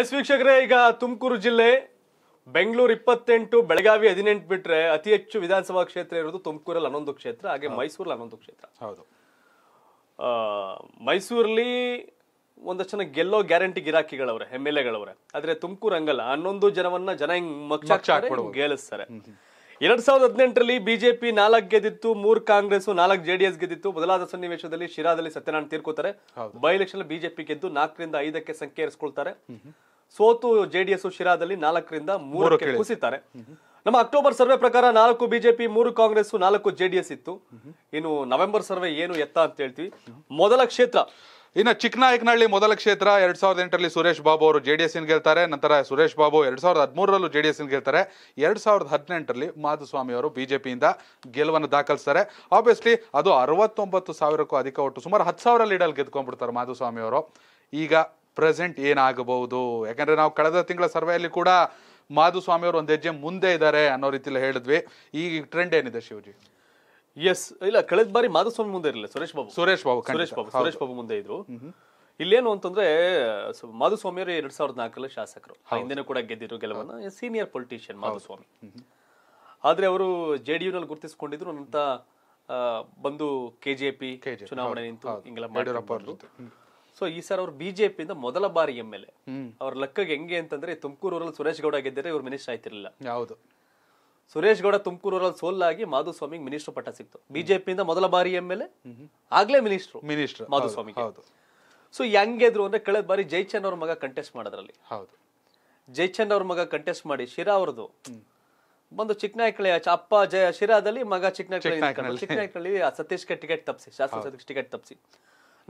S ವೀಕ್ಷಕರೇ ಈಗ ತುಮಕೂರು ಜಿಲ್ಲೆ ಬೆಂಗಳೂರು ಇಪ್ಪತ್ತೆಂಟು ಬೆಳಗಾವಿ ಹದಿನೆಂಟು ಬಿಟ್ರೆ ಅತಿ ಹೆಚ್ಚು ವಿಧಾನಸಭಾ ಕ್ಷೇತ್ರ ಇರೋದು ತುಮಕೂರಲ್ಲಿ ಹನ್ನೊಂದು ಕ್ಷೇತ್ರ ಹಾಗೆ ಮೈಸೂರಲ್ಲಿ ಹನ್ನೊಂದು ಕ್ಷೇತ್ರ ಹೌದು ಮೈಸೂರಲ್ಲಿ ಒಂದಷ್ಟು ಜನ ಗೆಲ್ಲೋ ಗ್ಯಾರಂಟಿ ಗಿರಾಕಿಗಳವ್ರೆ ಎಮ್ ಎಲ್ ಎಗಳವ್ರೆ ಆದ್ರೆ ತುಮಕೂರು ಹಂಗಲ್ಲ ಹನ್ನೊಂದು ಜನವನ್ನ ಜನ ಹಿಂಗ್ ಗೇಲಿಸ್ತಾರೆ ಗೆಲ್ಲಿಸ್ತಾರೆ ಎರಡ್ ಸಾವಿರದ ಹದಿನೆಂಟರಲ್ಲಿ ಬಿಜೆಪಿ ನಾಲ್ಕು ಗೆದ್ದಿತ್ತು ಮೂರ್ ಕಾಂಗ್ರೆಸ್ ನಾಲ್ಕು ಜೆಡಿಎಸ್ ಗೆದ್ದಿತ್ತು ಮೊದಲಾದ ಸನ್ನಿವೇಶದಲ್ಲಿ ಶಿರಾದಲ್ಲಿ ಸತ್ಯನಾರಾಯಣ ತೀರ್ಕೋತಾರೆ ಬೈ ಎಲೆಕ್ಷನ್ ಬಿಜೆಪಿ ಗೆದ್ದು ನಾಲ್ಕರಿಂದ ಐದಕ್ಕೆ ಏರಿಸಿಕೊಳ್ತಾರೆ ಸೋತು ಜೆಡಿಎಸ್ ಶಿರಾದಲ್ಲಿ ನಾಲ್ಕರಿಂದ ಮೂರಕ್ಕೆ ಕುಸಿತಾರೆ ನಮ್ಮ ಅಕ್ಟೋಬರ್ ಸರ್ವೆ ಪ್ರಕಾರ ನಾಲ್ಕು ಬಿಜೆಪಿ ಮೂರು ಕಾಂಗ್ರೆಸ್ ನಾಲ್ಕು ಜೆಡಿಎಸ್ ಇತ್ತು ಇನ್ನು ನವೆಂಬರ್ ಸರ್ವೆ ಏನು ಎತ್ತ ಅಂತ ಹೇಳ್ತೀವಿ ಮೊದಲ ಕ್ಷೇತ್ರ ಇನ್ನು ಚಿಕ್ಕನಾಯಕನಹಳ್ಳಿ ಮೊದಲ ಕ್ಷೇತ್ರ ಎರಡ್ ಸಾವಿರದ ಎಂಟರಲ್ಲಿ ಸುರೇಶ್ ಬಾಬು ಅವರು ಜೆ ಡಿ ಎಸ್ ಗೆಲ್ತಾರೆ ನಂತರ ಸುರೇಶ್ ಬಾಬು ಎರಡ್ ಸಾವಿರದ ಹದಿಮೂರರಲ್ಲೂ ಜೆ ಡಿ ಎಸ್ ಗೆಲ್ತಾರೆ ಎರಡ್ ಸಾವಿರದ ಹದಿನೆಂಟರಲ್ಲಿ ಮಾಧುಸ್ವಾಮಿ ಅವರು ಬಿಜೆಪಿಯಿಂದ ಗೆಲುವನ್ನು ದಾಖಲಿಸ್ತಾರೆ ಆಬ್ವಿಯಸ್ಲಿ ಅದು ಅರವತ್ತೊಂಬತ್ತು ಸಾವಿರಕ್ಕೂ ಅಧಿಕ ಒಟ್ಟು ಸುಮಾರು ಹತ್ತು ಸಾವಿರ ಲೀಡಲ್ಲಿ ಗೆದ್ಕೊಂಡ್ಬಿಡ್ತಾರೆ ಮಾಧುಸ್ವಾಮಿ ಅವರು ಈಗ ಪ್ರೆಸೆಂಟ್ ಏನಾಗಬಹುದು ಯಾಕಂದರೆ ನಾವು ಕಳೆದ ತಿಂಗಳ ಸರ್ವೆಯಲ್ಲಿ ಕೂಡ ಮಾಧುಸ್ವಾಮಿ ಅವರು ಒಂದು ಹೆಜ್ಜೆ ಮುಂದೆ ಇದ್ದಾರೆ ಅನ್ನೋ ರೀತಿಯಲ್ಲಿ ಹೇಳಿದ್ವಿ ಈಗ ಟ್ರೆಂಡ್ ಏನಿದೆ ಶಿವಜಿ ಎಸ್ ಇಲ್ಲ ಕಳೆದ ಬಾರಿ ಮಾಧುಸ್ವಾಮಿ ಮುಂದೆ ಇರಲಿಲ್ಲ ಸುರೇಶ್ ಬಾಬು ಸುರೇಶ್ ಬಾಬು ಸುರೇಶ್ ಬಾಬು ಸುರೇಶ್ ಬಾಬು ಮುಂದೆ ಇದ್ರು ಇಲ್ಲೇನು ಅಂತಂದ್ರೆ ಮಾಧುಸ್ವಾಮಿ ಅವರು ಎರಡ್ ಸಾವಿರದ ನಾಲ್ಕರಲ್ಲಿ ಶಾಸಕರು ಹಿಂದಿನ ಕೂಡ ಗೆದ್ದಿದ್ರು ಗೆಲುವನ್ನ ಸೀನಿಯರ್ ಪೊಲಿಟಿಷಿಯನ್ ಮಾಧುಸ್ವಾಮಿ ಆದ್ರೆ ಅವರು ಜೆ ಡಿ ನಲ್ಲಿ ಗುರುತಿಸಿಕೊಂಡಿದ್ರು ಅಂತ ಬಂದು ಕೆ ಜೆ ಪಿ ಚುನಾವಣೆ ನಿಂತು ಹಿಂಗೆಲ್ಲ ಸೊ ಈ ಸರ್ ಅವ್ರು ಇಂದ ಮೊದಲ ಬಾರಿ ಎಂ ಎಲ್ ಎ ಅವ್ರ ಲೆಕ್ಕಗೆ ಹೆಂಗೆ ಅಂತಂದ್ರೆ ತುಮಕೂರು ಸುರೇಶ್ ಗೌಡ ಗೆದ್ದರೆ ಇವ್ರು ಮಿನಿಸ್ಟರ್ ಆಯ್ತಿರ್ಲಿಲ್ಲ ಹೌದು ಸುರೇಶ್ ಗೌಡ ತುಮಕೂರಲ್ಲಿ ಸೋಲಾಗಿ ಮಾಧುಸ್ವಾಮಿಗೆ ಮಿನಿಸ್ಟರ್ ಪಟ್ಟ ಸಿಕ್ತು ಬಿಜೆಪಿಯಿಂದ ಮೊದಲ ಬಾರಿ ಎಂ ಎಲ್ ಎ ಆಗ್ಲೇ ಮಿನಿಸ್ಟರ್ ಮಿನಿಸ್ಟರ್ ಮಾಧುಸ್ವಾಮಿ ಸೊ ಹೆಂಗೆದ್ರು ಅಂದ್ರೆ ಕಳೆದ ಬಾರಿ ಜೈಚಂದ್ ಅವ್ರ ಮಗ ಕಂಟೆಸ್ಟ್ ಮಾಡೋದ್ರಲ್ಲಿ ಹೌದು ಜೈಚಂದ್ ಅವ್ರ ಮಗ ಕಂಟೆಸ್ಟ್ ಮಾಡಿ ಶಿರಾ ಅವ್ರದ್ದು ಬಂದು ಚಿಕ್ಕನಾಯಕಳಿ ಅಪ್ಪ ಜಯ ಶಿರಾದಲ್ಲಿ ಮಗ ಚಿಕ್ಕನಾಯಕಳಿ ಚಿಕ್ಕನಾಯಕಳಿ ಗೆ ಟಿಕೆಟ್ ತಪ್ಸಿ ಶಾಸಕ ಸದಸ್ಯ ಟಿಕೆಟ್ ತಪ್ಸಿ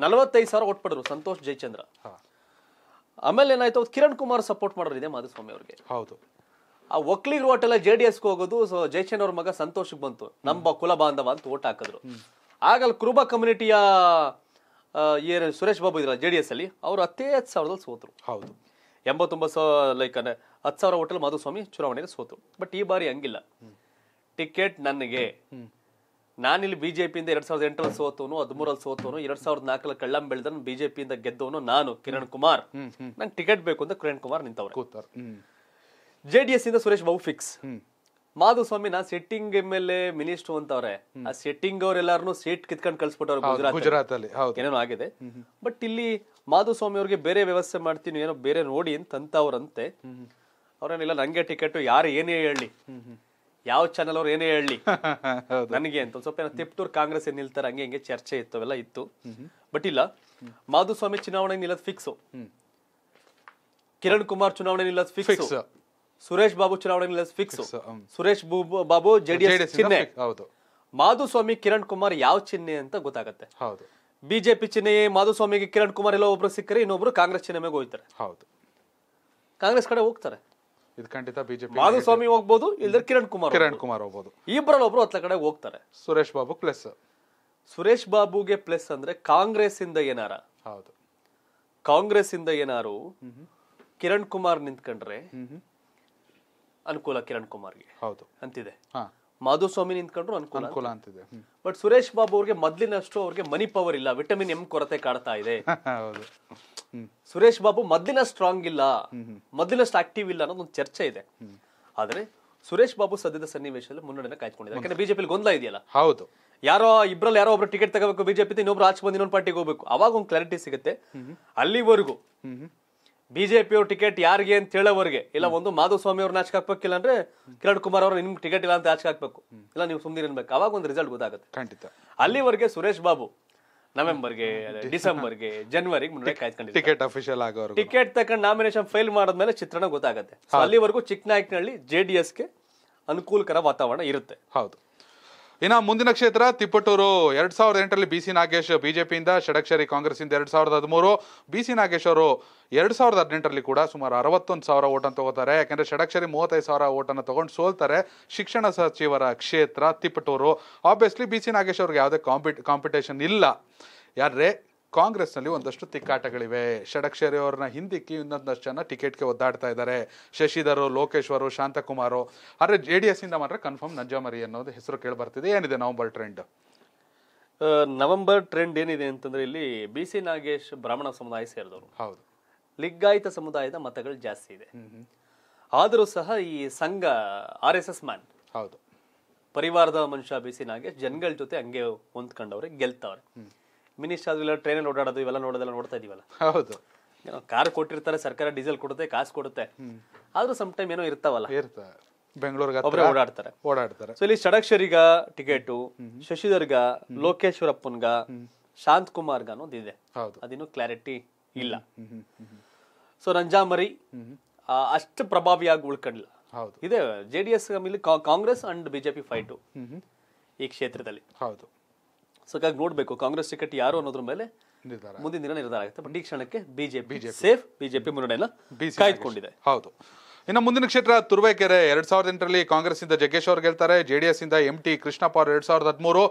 ನಲವತ್ತೈದು ಸಾವಿರ ಓಟ್ ಪಡೆದ್ರು ಸಂತೋಷ್ ಜಯಚಂದ್ರ ಆಮೇಲೆ ಏನಾಯ್ತು ಕಿರಣ್ ಕುಮಾರ್ ಸಪೋರ್ಟ್ ಮಾಡೋರು ಇದೆ ಮಾಧುಸ್ವಾಮಿ ಅವ್ರಿಗೆ ಹೌದು ಆ ಒಕ್ಕಲಿಗರು ಓಟೆಲ್ಲ ಜೆ ಡಿ ಎಸ್ಗೆ ಹೋಗೋದು ಸೊ ಜಯಚಂದ್ ಅವ್ರ ಮಗ ಸಂತೋಷಕ್ಕೆ ಬಂತು ನಮ್ಮ ಕುಲ ಬಾಂಧವ ಅಂತ ಓಟ್ ಹಾಕಿದ್ರು ಆಗಲ್ಲಿ ಕುರುಬ ಕಮ್ಯುನಿಟಿಯ ಸುರೇಶ್ ಬಾಬು ಇದ್ರಲ್ಲ ಜೆ ಡಿ ಎಸ್ ಅಲ್ಲಿ ಅವರು ಹತ್ತೇ ಹತ್ತು ಸಾವಿರದಲ್ಲಿ ಸೋತರು ಹೌದು ಎಂಬತ್ತೊಂಬತ್ತು ಸಾವಿರ ಲೈಕ್ ಹತ್ತು ಸಾವಿರ ಹೋಟೆಲ್ ಮಾಧುಸ್ವಾಮಿ ಚುನಾವಣೆಗೆ ಸೋತರು ಬಟ್ ಈ ಬಾರಿ ಹಂಗಿಲ್ಲ ಟಿಕೆಟ್ ನನಗೆ ನಾನಿಲ್ಲಿ ಬಿಜೆಪಿಯಿಂದ ಎರಡ್ ಸಾವಿರದ ಎಂಟರಲ್ಲಿ ಸೋತೋನು ಹದಿಮೂರಲ್ಲಿ ಸೋತೋನು ಎರಡ್ ಸಾವಿರದ ನಾಲ್ಕರಲ್ಲಿ ಕಳ್ಳಂ ಬಿಜೆಪಿ ಪಿಯಿಂದ ಗೆದ್ದವನು ನಾನು ಕಿರಣ್ ಕುಮಾರ್ ನಂಗೆ ಟಿಕೆಟ್ ಬೇಕು ಅಂತ ಕಿರಣ್ ಕುಮಾರ್ ನಿಂತವ್ರು ಜೆಡಿಎಸ್ ಇಂದ ಸುರೇಶ್ ಬಾಬು ಫಿಕ್ಸ್ ಮಾಧುಸ್ವಾಮಿ ನಾ setting M L A minister ಅಂತವ್ರೆ ಆ ಸೆಟ್ಟಿಂಗ್ ಅವ್ರೆಲ್ಲಾರು ಸೀಟ್ ಕಿತ್ಕೊಂಡ್ ಕಳ್ಸ್ಬಿಟ್ಟವ್ರು ಗುಜರಾತ್ ಅಲ್ಲಿ ಆಗಿದೆ ಬಟ್ ಇಲ್ಲಿ ಮಾಧುಸ್ವಾಮಿ ಅವ್ರಿಗೆ ಬೇರೆ ವ್ಯವಸ್ಥೆ ಮಾಡ್ತೀನಿ ಏನೋ ಬೇರೆ ನೋಡಿ ಅಂತ ಅವ್ರಂತೆ ಅವ್ರೇನಿಲ್ಲ ನಂಗೆ ಟಿಕೆಟ್ ಯಾರು ಏನೇ ಹೇಳಿ ಯಾವ ಚಾನಲ್ ಅವ್ರು ಏನೇ ಹೇಳಿ ನನಗೆ ಅಂತ ಸ್ವಲ್ಪ ಏನೋ ತಿಪ್ಟೂರ್ ಕಾಂಗ್ರೆಸ್ ಏನ್ ನಿಲ್ತಾರೆ ಹಂಗೆ ಹಿಂಗೆ ಚರ್ಚೆ ಇತ್ತು ಇತ್ತು ಬಟ್ ಇಲ್ಲ ಮಾಧುಸ್ವಾಮಿ ಚುನಾವಣೆ ನಿಲ್ಲದ್ ಫಿಕ್ಸ್ ಕಿರಣ್ ಕುಮಾರ್ ಚುನಾವಣೆ ನಿಲ್ಲದ ಫಿಕ್ಸ್ ಸುರೇಶ್ ಬಾಬು ಚುನಾವಣೆ ಫಿಕ್ಸ್ ಸುರೇಶ್ ಬಾಬು ಜೆಡಿಎಸ್ ಚಿಹ್ನೆ ಹೌದು ಮಾಧುಸ್ವಾಮಿ ಕಿರಣ್ ಕುಮಾರ್ ಯಾವ ಚಿಹ್ನೆ ಅಂತ ಗೊತ್ತಾಗತ್ತೆ ಹೌದು ಬಿಜೆಪಿ ಚಿಹ್ನೆಯೇ ಮಾಧುಸ್ವಾಮಿಗೆ ಕಿರಣ್ ಕುಮಾರ್ ಎಲ್ಲ ಒಬ್ರು ಸಿಕ್ಕರೆ ಇನ್ನೊಬ್ರು ಕಾಂಗ್ರೆಸ್ ಚಿಹ್ನೆ ಮೇಲೆ ಹೋಗ್ತಾರೆ ಹೌದು ಕಾಂಗ್ರೆಸ್ ಕಡೆ ಹೋಗ್ತಾರೆ ಇದು ಖಂಡಿತ ಬಿಜೆಪಿ ಮಾಧುಸ್ವಾಮಿ ಹೋಗ್ಬೋದು ಇಲ್ದ್ರೆ ಕಿರಣ್ ಕುಮಾರ್ ಕಿರಣ್ ಕುಮಾರ್ ಹೋಗ್ಬೋದು ಇಬ್ಬರಲ್ಲಿ ಒಬ್ರು ಹತ್ತ ಕಡೆ ಹೋಗ್ತಾರೆ ಸುರೇಶ್ ಬಾಬು ಪ್ಲಸ್ ಸುರೇಶ್ ಬಾಬುಗೆ ಪ್ಲಸ್ ಅಂದ್ರೆ ಕಾಂಗ್ರೆಸ್ ಇಂದ ಏನಾರ ಹೌದು ಕಾಂಗ್ರೆಸ್ ಇಂದ ಏನಾರು ಕಿರಣ್ ಕುಮಾರ್ ನಿಂತ್ಕೊಂಡ್ರೆ ಅನುಕೂಲ ಕಿರಣ್ ಕುಮಾರ್ಗೆ ಹೌದು ಅಂತಿದೆ ಮಾಧುಸ್ವಾಮಿ ನಿಂತ್ಕೊಂಡ್ರು ಅನುಕೂಲ ಅನುಕೂಲ ಅಂತಿದೆ ಬಟ್ ಸುರೇಶ್ ಬಾಬು ಅವ್ರಿಗೆ ಮೊದ್ಲಿನಷ್ಟು ಅವ್ರಿಗೆ ಮನಿ ಪವರ್ ಇಲ್ಲ ವಿಟಮಿನ್ ಎಂ ಕೊರತೆ ಕಾಡ್ತಾ ಇದೆ ಸುರೇಶ್ ಬಾಬು ಮೊದ್ಲಿನ ಸ್ಟ್ರಾಂಗ್ ಇಲ್ಲ ಮೊದ್ಲಿನಷ್ಟು ಆಕ್ಟಿವ್ ಇಲ್ಲ ಅನ್ನೋದೊಂದು ಚರ್ಚೆ ಇದೆ ಆದ್ರೆ ಸುರೇಶ್ ಬಾಬು ಸದ್ಯದ ಸನ್ನಿವೇಶದಲ್ಲಿ ಮುನ್ನಡೆನ ಕಾಯ್ಕೊಂಡಿದ್ದಾರೆ ಯಾಕಂದ್ರೆ ಬಿಜೆಪಿ ಗೊಂದಲ ಇದೆಯಲ್ಲ ಹೌದು ಯಾರೋ ಇಬ್ಬರಲ್ಲಿ ಯಾರೋ ಒಬ್ರು ಟಿಕೆಟ್ ತಗೋಬೇಕು ಬಿಜೆಪಿ ಇನ್ನೊಬ್ರು ಆಚೆ ಬಂದು ಇನ್ನೊಂದು ಪಾರ್ಟಿಗೆ ಹೋಗ್ಬೇಕು ಅವಾಗ ಒಂದು ಕ್ಲಾರಿಟಿ ಸಿಗುತ್ತೆ ಅಲ್ಲಿವರೆಗೂ ಅವ್ರ ಟಿಕೆಟ್ ಯಾರಿಗೆ ಅಂತ ಹೇಳೋವರ್ಗೆ ಇಲ್ಲ ಒಂದು ಮಾಧುಸ್ವಾಮಿ ಅವ್ರನ್ನ ಆಚೆ ಹಾಕ್ಬೇಕಿಲ್ಲ ಅಂದ್ರೆ ಕಿರಣ್ ಕುಮಾರ್ ಅವ್ರ ನಿಮ್ಗೆ ಟಿಕೆಟ್ ಇಲ್ಲ ಅಂತ ಆಚೆ ಹಾಕ್ಬೇಕು ಇಲ್ಲ ನೀವು ಸುಮ್ಮನೆ ಇರ್ಬೇಕು ಅವಾಗ ಒಂದು ರಿಸಲ್ಟ್ ಗೊತ್ತಾಗುತ್ತೆ ಖಂಡಿತ ಅಲ್ಲಿವರೆಗೆ ಸುರೇಶ್ ಬಾಬು ನವೆಂಬರ್ಗೆ ಡಿಸೆಂಬರ್ಗೆ ಜನವರಿಗೆ ಮುಂದೆ ಟಿಕೆಟ್ ಅಫಿಷಿಯಲ್ ಆಗೋರು ಟಿಕೆಟ್ ತಕೊಂಡು ನಾಮಿನೇಷನ್ ಫೈಲ್ ಮಾಡಿದ್ಮೇಲೆ ಚಿತ್ರಣ ಗೊತ್ತಾಗುತ್ತೆ ಅಲ್ಲಿವರೆಗೂ ಚಿಕ್ಕನಾಯಕನಹಳ್ಳಿ ಜೆ ಡಿ ಎಸ್ಗೆ ಅನುಕೂಲಕರ ವಾತಾವರಣ ಇರುತ್ತೆ ಹೌದು ಇನ್ನು ಮುಂದಿನ ಕ್ಷೇತ್ರ ತಿಪ್ಪಟೂರು ಎರಡ್ ಸಾವಿರದ ಎಂಟರಲ್ಲಿ ಬಿ ಸಿ ನಾಗೇಶ್ ಬಿಜೆಪಿಯಿಂದ ಷಡಕ್ಷರಿ ಕಾಂಗ್ರೆಸ್ಸಿಂದ ಎರಡ್ ಸಾವಿರದ ಹದಿಮೂರು ಬಿ ಸಿ ನಾಗೇಶ್ ಅವರು ಎರಡ್ ಸಾವಿರದ ಹದಿನೆಂಟರಲ್ಲಿ ಕೂಡ ಸುಮಾರು ಅರವತ್ತೊಂದು ಸಾವಿರ ಓಟನ್ನು ತಗೋತಾರೆ ಯಾಕಂದ್ರೆ ಷಡಕ್ಷರಿ ಮೂವತ್ತೈದು ಸಾವಿರ ಓಟನ್ನು ತಗೊಂಡು ಸೋಲ್ತಾರೆ ಶಿಕ್ಷಣ ಸಚಿವರ ಕ್ಷೇತ್ರ Tiptur obviously B C Nagesh ಅವ್ರಿಗೆ ಯಾವುದೇ ಕಾಂಪಿ ಕಾಂಪಿಟೇಷನ್ ಇಲ್ಲ ಯಾರೇ ಕಾಂಗ್ರೆಸ್ನಲ್ಲಿ ಒಂದಷ್ಟು ತಿಕ್ಕಾಟಗಳಿವೆ ಷಡಕ್ಷರಿ ಅವ್ರನ್ನ ಹಿಂದಿಕ್ಕಿ ಇನ್ನೊಂದಷ್ಟು ಜನ ಟಿಕೆಟ್ಗೆ ಒದ್ದಾಡ್ತಾ ಇದ್ದಾರೆ ಶಶಿಧರು ಲೋಕೇಶ್ವರು ಶಾಂತಕುಮಾರು ಆದರೆ ಜೆ ಡಿ ಎಸ್ಸಿಂದ ಮಾತ್ರ ಕನ್ಫರ್ಮ್ ನಂಜಾಮರಿ ಅನ್ನೋದು ಹೆಸರು ಕೇಳಿಬರ್ತಿದೆ ಏನಿದೆ ನವಂಬರ್ ಟ್ರೆಂಡ್ ನವೆಂಬರ್ ಟ್ರೆಂಡ್ ಏನಿದೆ ಅಂತಂದ್ರೆ ಇಲ್ಲಿ ಬಿ ಸಿ ನಾಗೇಶ್ ಬ್ರಾಹ್ಮಣ ಸಮುದಾಯ ಸೇರಿದವರು ಹೌದು ಲಿಗ್ಗಾಯಿತ ಸಮುದಾಯದ ಮತಗಳು ಜಾಸ್ತಿ ಇದೆ ಆದರೂ ಸಹ ಈ ಸಂಘ ಆರ್ ಎಸ್ ಎಸ್ ಮ್ಯಾನ್ ಹೌದು ಪರಿವಾರದ ಮನುಷ್ಯ ಬಿ ಸಿ ನಾಗೇಶ್ ಜನಗಳ ಜೊತೆ ಹಂಗೆ ಹೊಂದ್ಕೊಂಡವ್ರೆ ಗೆಲ್ತವ್ರೆ ಮಿನಿ ಸ್ಟಾರ್ಗಳು ಟ್ರೈನಲ್ಲಿ ಓಡಾಡೋದು ಇವೆಲ್ಲ ನೋಡೋದೆಲ್ಲ ನೋಡ್ತಾ ಇದೀವಲ್ಲ ಹೌದು ಏನೋ ಕಾರ್ ಕೊಟ್ಟಿರ್ತಾರೆ ಸರ್ಕಾರ ಡೀಸೆಲ್ ಕೊಡುತ್ತೆ ಕಾಸು ಕೊಡುತ್ತೆ ಆದ್ರೂ ಸಮ್ ಟೈಮ್ ಏನೋ ಇರ್ತಾವಲ್ಲ ಇರ್ತವೆ ಬೆಂಗಳೂರಿಗೆ ಓಡಾಡ್ತಾರೆ ಓಡಾಡ್ತಾರೆ ಸೊ ಇಲ್ಲಿ ಷಡಕ್ಷರಿಗ ಟಿಕೆಟು ಶಶಿಧರ್ಗ ಲೋಕೇಶ್ವರಪ್ಪನ್ಗ ಶಾಂತ್ ಕುಮಾರ್ಗ ಇದೆ ಅದೇನು ಕ್ಲಾರಿಟಿ ಇಲ್ಲ ಸೊ ರಂಜಾಮರಿ ಅಷ್ಟು ಪ್ರಭಾವಿಯಾಗಿ ಉಳ್ಕೊಂಡಿಲ್ಲ ಇದೆ J D S Congress and BJP fight ಈ ಕ್ಷೇತ್ರದಲ್ಲಿ ಹೌದು ಸಕಾಗಿ ನೋಡಬೇಕು ಕಾಂಗ್ರೆಸ್ ಟಿಕೆಟ್ ಯಾರು ಅನ್ನೋದ್ರ ಮೇಲೆ ಮುಂದಿನ ದಿನ ನಿರ್ಧಾರ ಆಗುತ್ತೆ ಬಟ್ ಈ ಕ್ಷಣಕ್ಕೆ ಬಿಜೆಪಿ ಸೇಫ್ ಬಿಜೆಪಿ ಮುನ್ನಡೆಯನ್ನ ಕಾಯ್ದುಕೊಂಡಿದೆ ಹೌದು ಇನ್ನು ಮುಂದಿನ ಕ್ಷೇತ್ರ ತುರುವೇಕೆರೆ ಎರಡ್ ಸಾವಿರದ ಎಂಟರಲ್ಲಿ ಕಾಂಗ್ರೆಸ್ ಇಂದ ಜಗ್ಗೇಶ್ ಅವ್ರು ಗೆಲ್ತಾರೆ ಜೆಡಿಎಸ್ ಇಂದ ಎಂ ಟಿ ಕೃಷ್ಣಪ್ಪ ಅವರು ಎರಡ್ ಸಾವಿರದ ಹದಿಮೂರು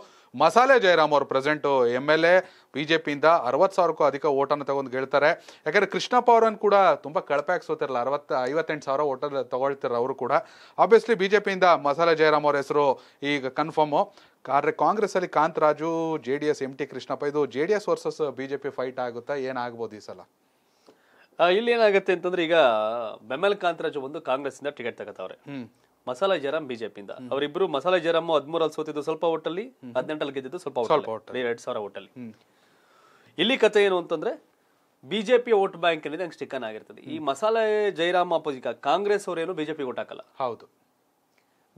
ಮಸಾಲೆ ಜಯರಾಮ್ ಅವರು ಪ್ರೆಸೆಂಟ್ ಎಮ್ ಎಲ್ ಎ ಬಿಜೆಪಿಯಿಂದ ಅರವತ್ತು ಸಾವಿರಕ್ಕೂ ಅಧಿಕ ಓಟನ್ನು ತಗೊಂಡು ಗೆಲ್ತಾರೆ ಯಾಕಂದ್ರೆ ಕೃಷ್ಣಪ್ಪ ಅವರನ್ನು ಕೂಡ ತುಂಬ ಕಳಪೆಯಾಗಿ ಸೋತಿರಲ್ಲ ಅರವತ್ತು ಐವತ್ತೆಂಟು ಸಾವಿರ ಓಟ ತಗೊಳ್ತಿರ ಅವರು ಕೂಡ ಆಬ್ವಿಯಸ್ಲಿ ಬಿಜೆಪಿಯಿಂದ ಮಸಾಲೆ ಜಯರಾಮ್ ಅವರ ಹೆಸರು ಈಗ ಕನ್ಫರ್ಮು ಆದರೆ ಅಲ್ಲಿ Kantharaju J D S M T Krishnappa ಇದು J D S versus B J P fight ಆಗುತ್ತಾ ಏನಾಗ್ಬೋದು ಈ ಸಲ ಇಲ್ಲಿ ಏನಾಗುತ್ತೆ ಅಂತಂದ್ರೆ ಈಗ ಬೆಮಲ್ ಕಾಂತರಾಜು ಒಂದು ಇಂದ ಟಿಕೆಟ್ ತಗೋತಾವ್ರೆ ಮಸಾಲಾ ಜರಾಮ್ ಬಿಜೆಪಿಯಿಂದ ಅವರಿಬ್ರು ಮಸಾಲಾ ಜರಾಮ್ ಹದಿಮೂರಲ್ಲಿ ಸೋತಿದ್ದು ಸ್ವಲ್ಪ ಓಟಲ್ಲಿ ಹದಿನೆಂಟಲ್ಲಿ ಗೆದ್ದಿದ್ದು ಸ್ವಲ್ಪ ಎರಡ್ ಸಾವಿರ ಓಟಲ್ಲಿ ಇಲ್ಲಿ ಕಥೆ ಏನು ಅಂತಂದ್ರೆ ಬಿಜೆಪಿ ಓಟ್ ಬ್ಯಾಂಕ್ ಏನಿದೆ ಹಂಗೆ ಸ್ಟಿಕನ್ ಆಗಿರ್ತದೆ ಈ ಮಸಾಲೆ ಜೈರಾಮ್ ಅಪೋಸಿಟ್ ಕಾಂಗ್ರೆಸ್ ಅವರೇನು ಬಿಜೆಪಿ ಓಟ್ ಹಾಕಲ್ಲ ಹೌದು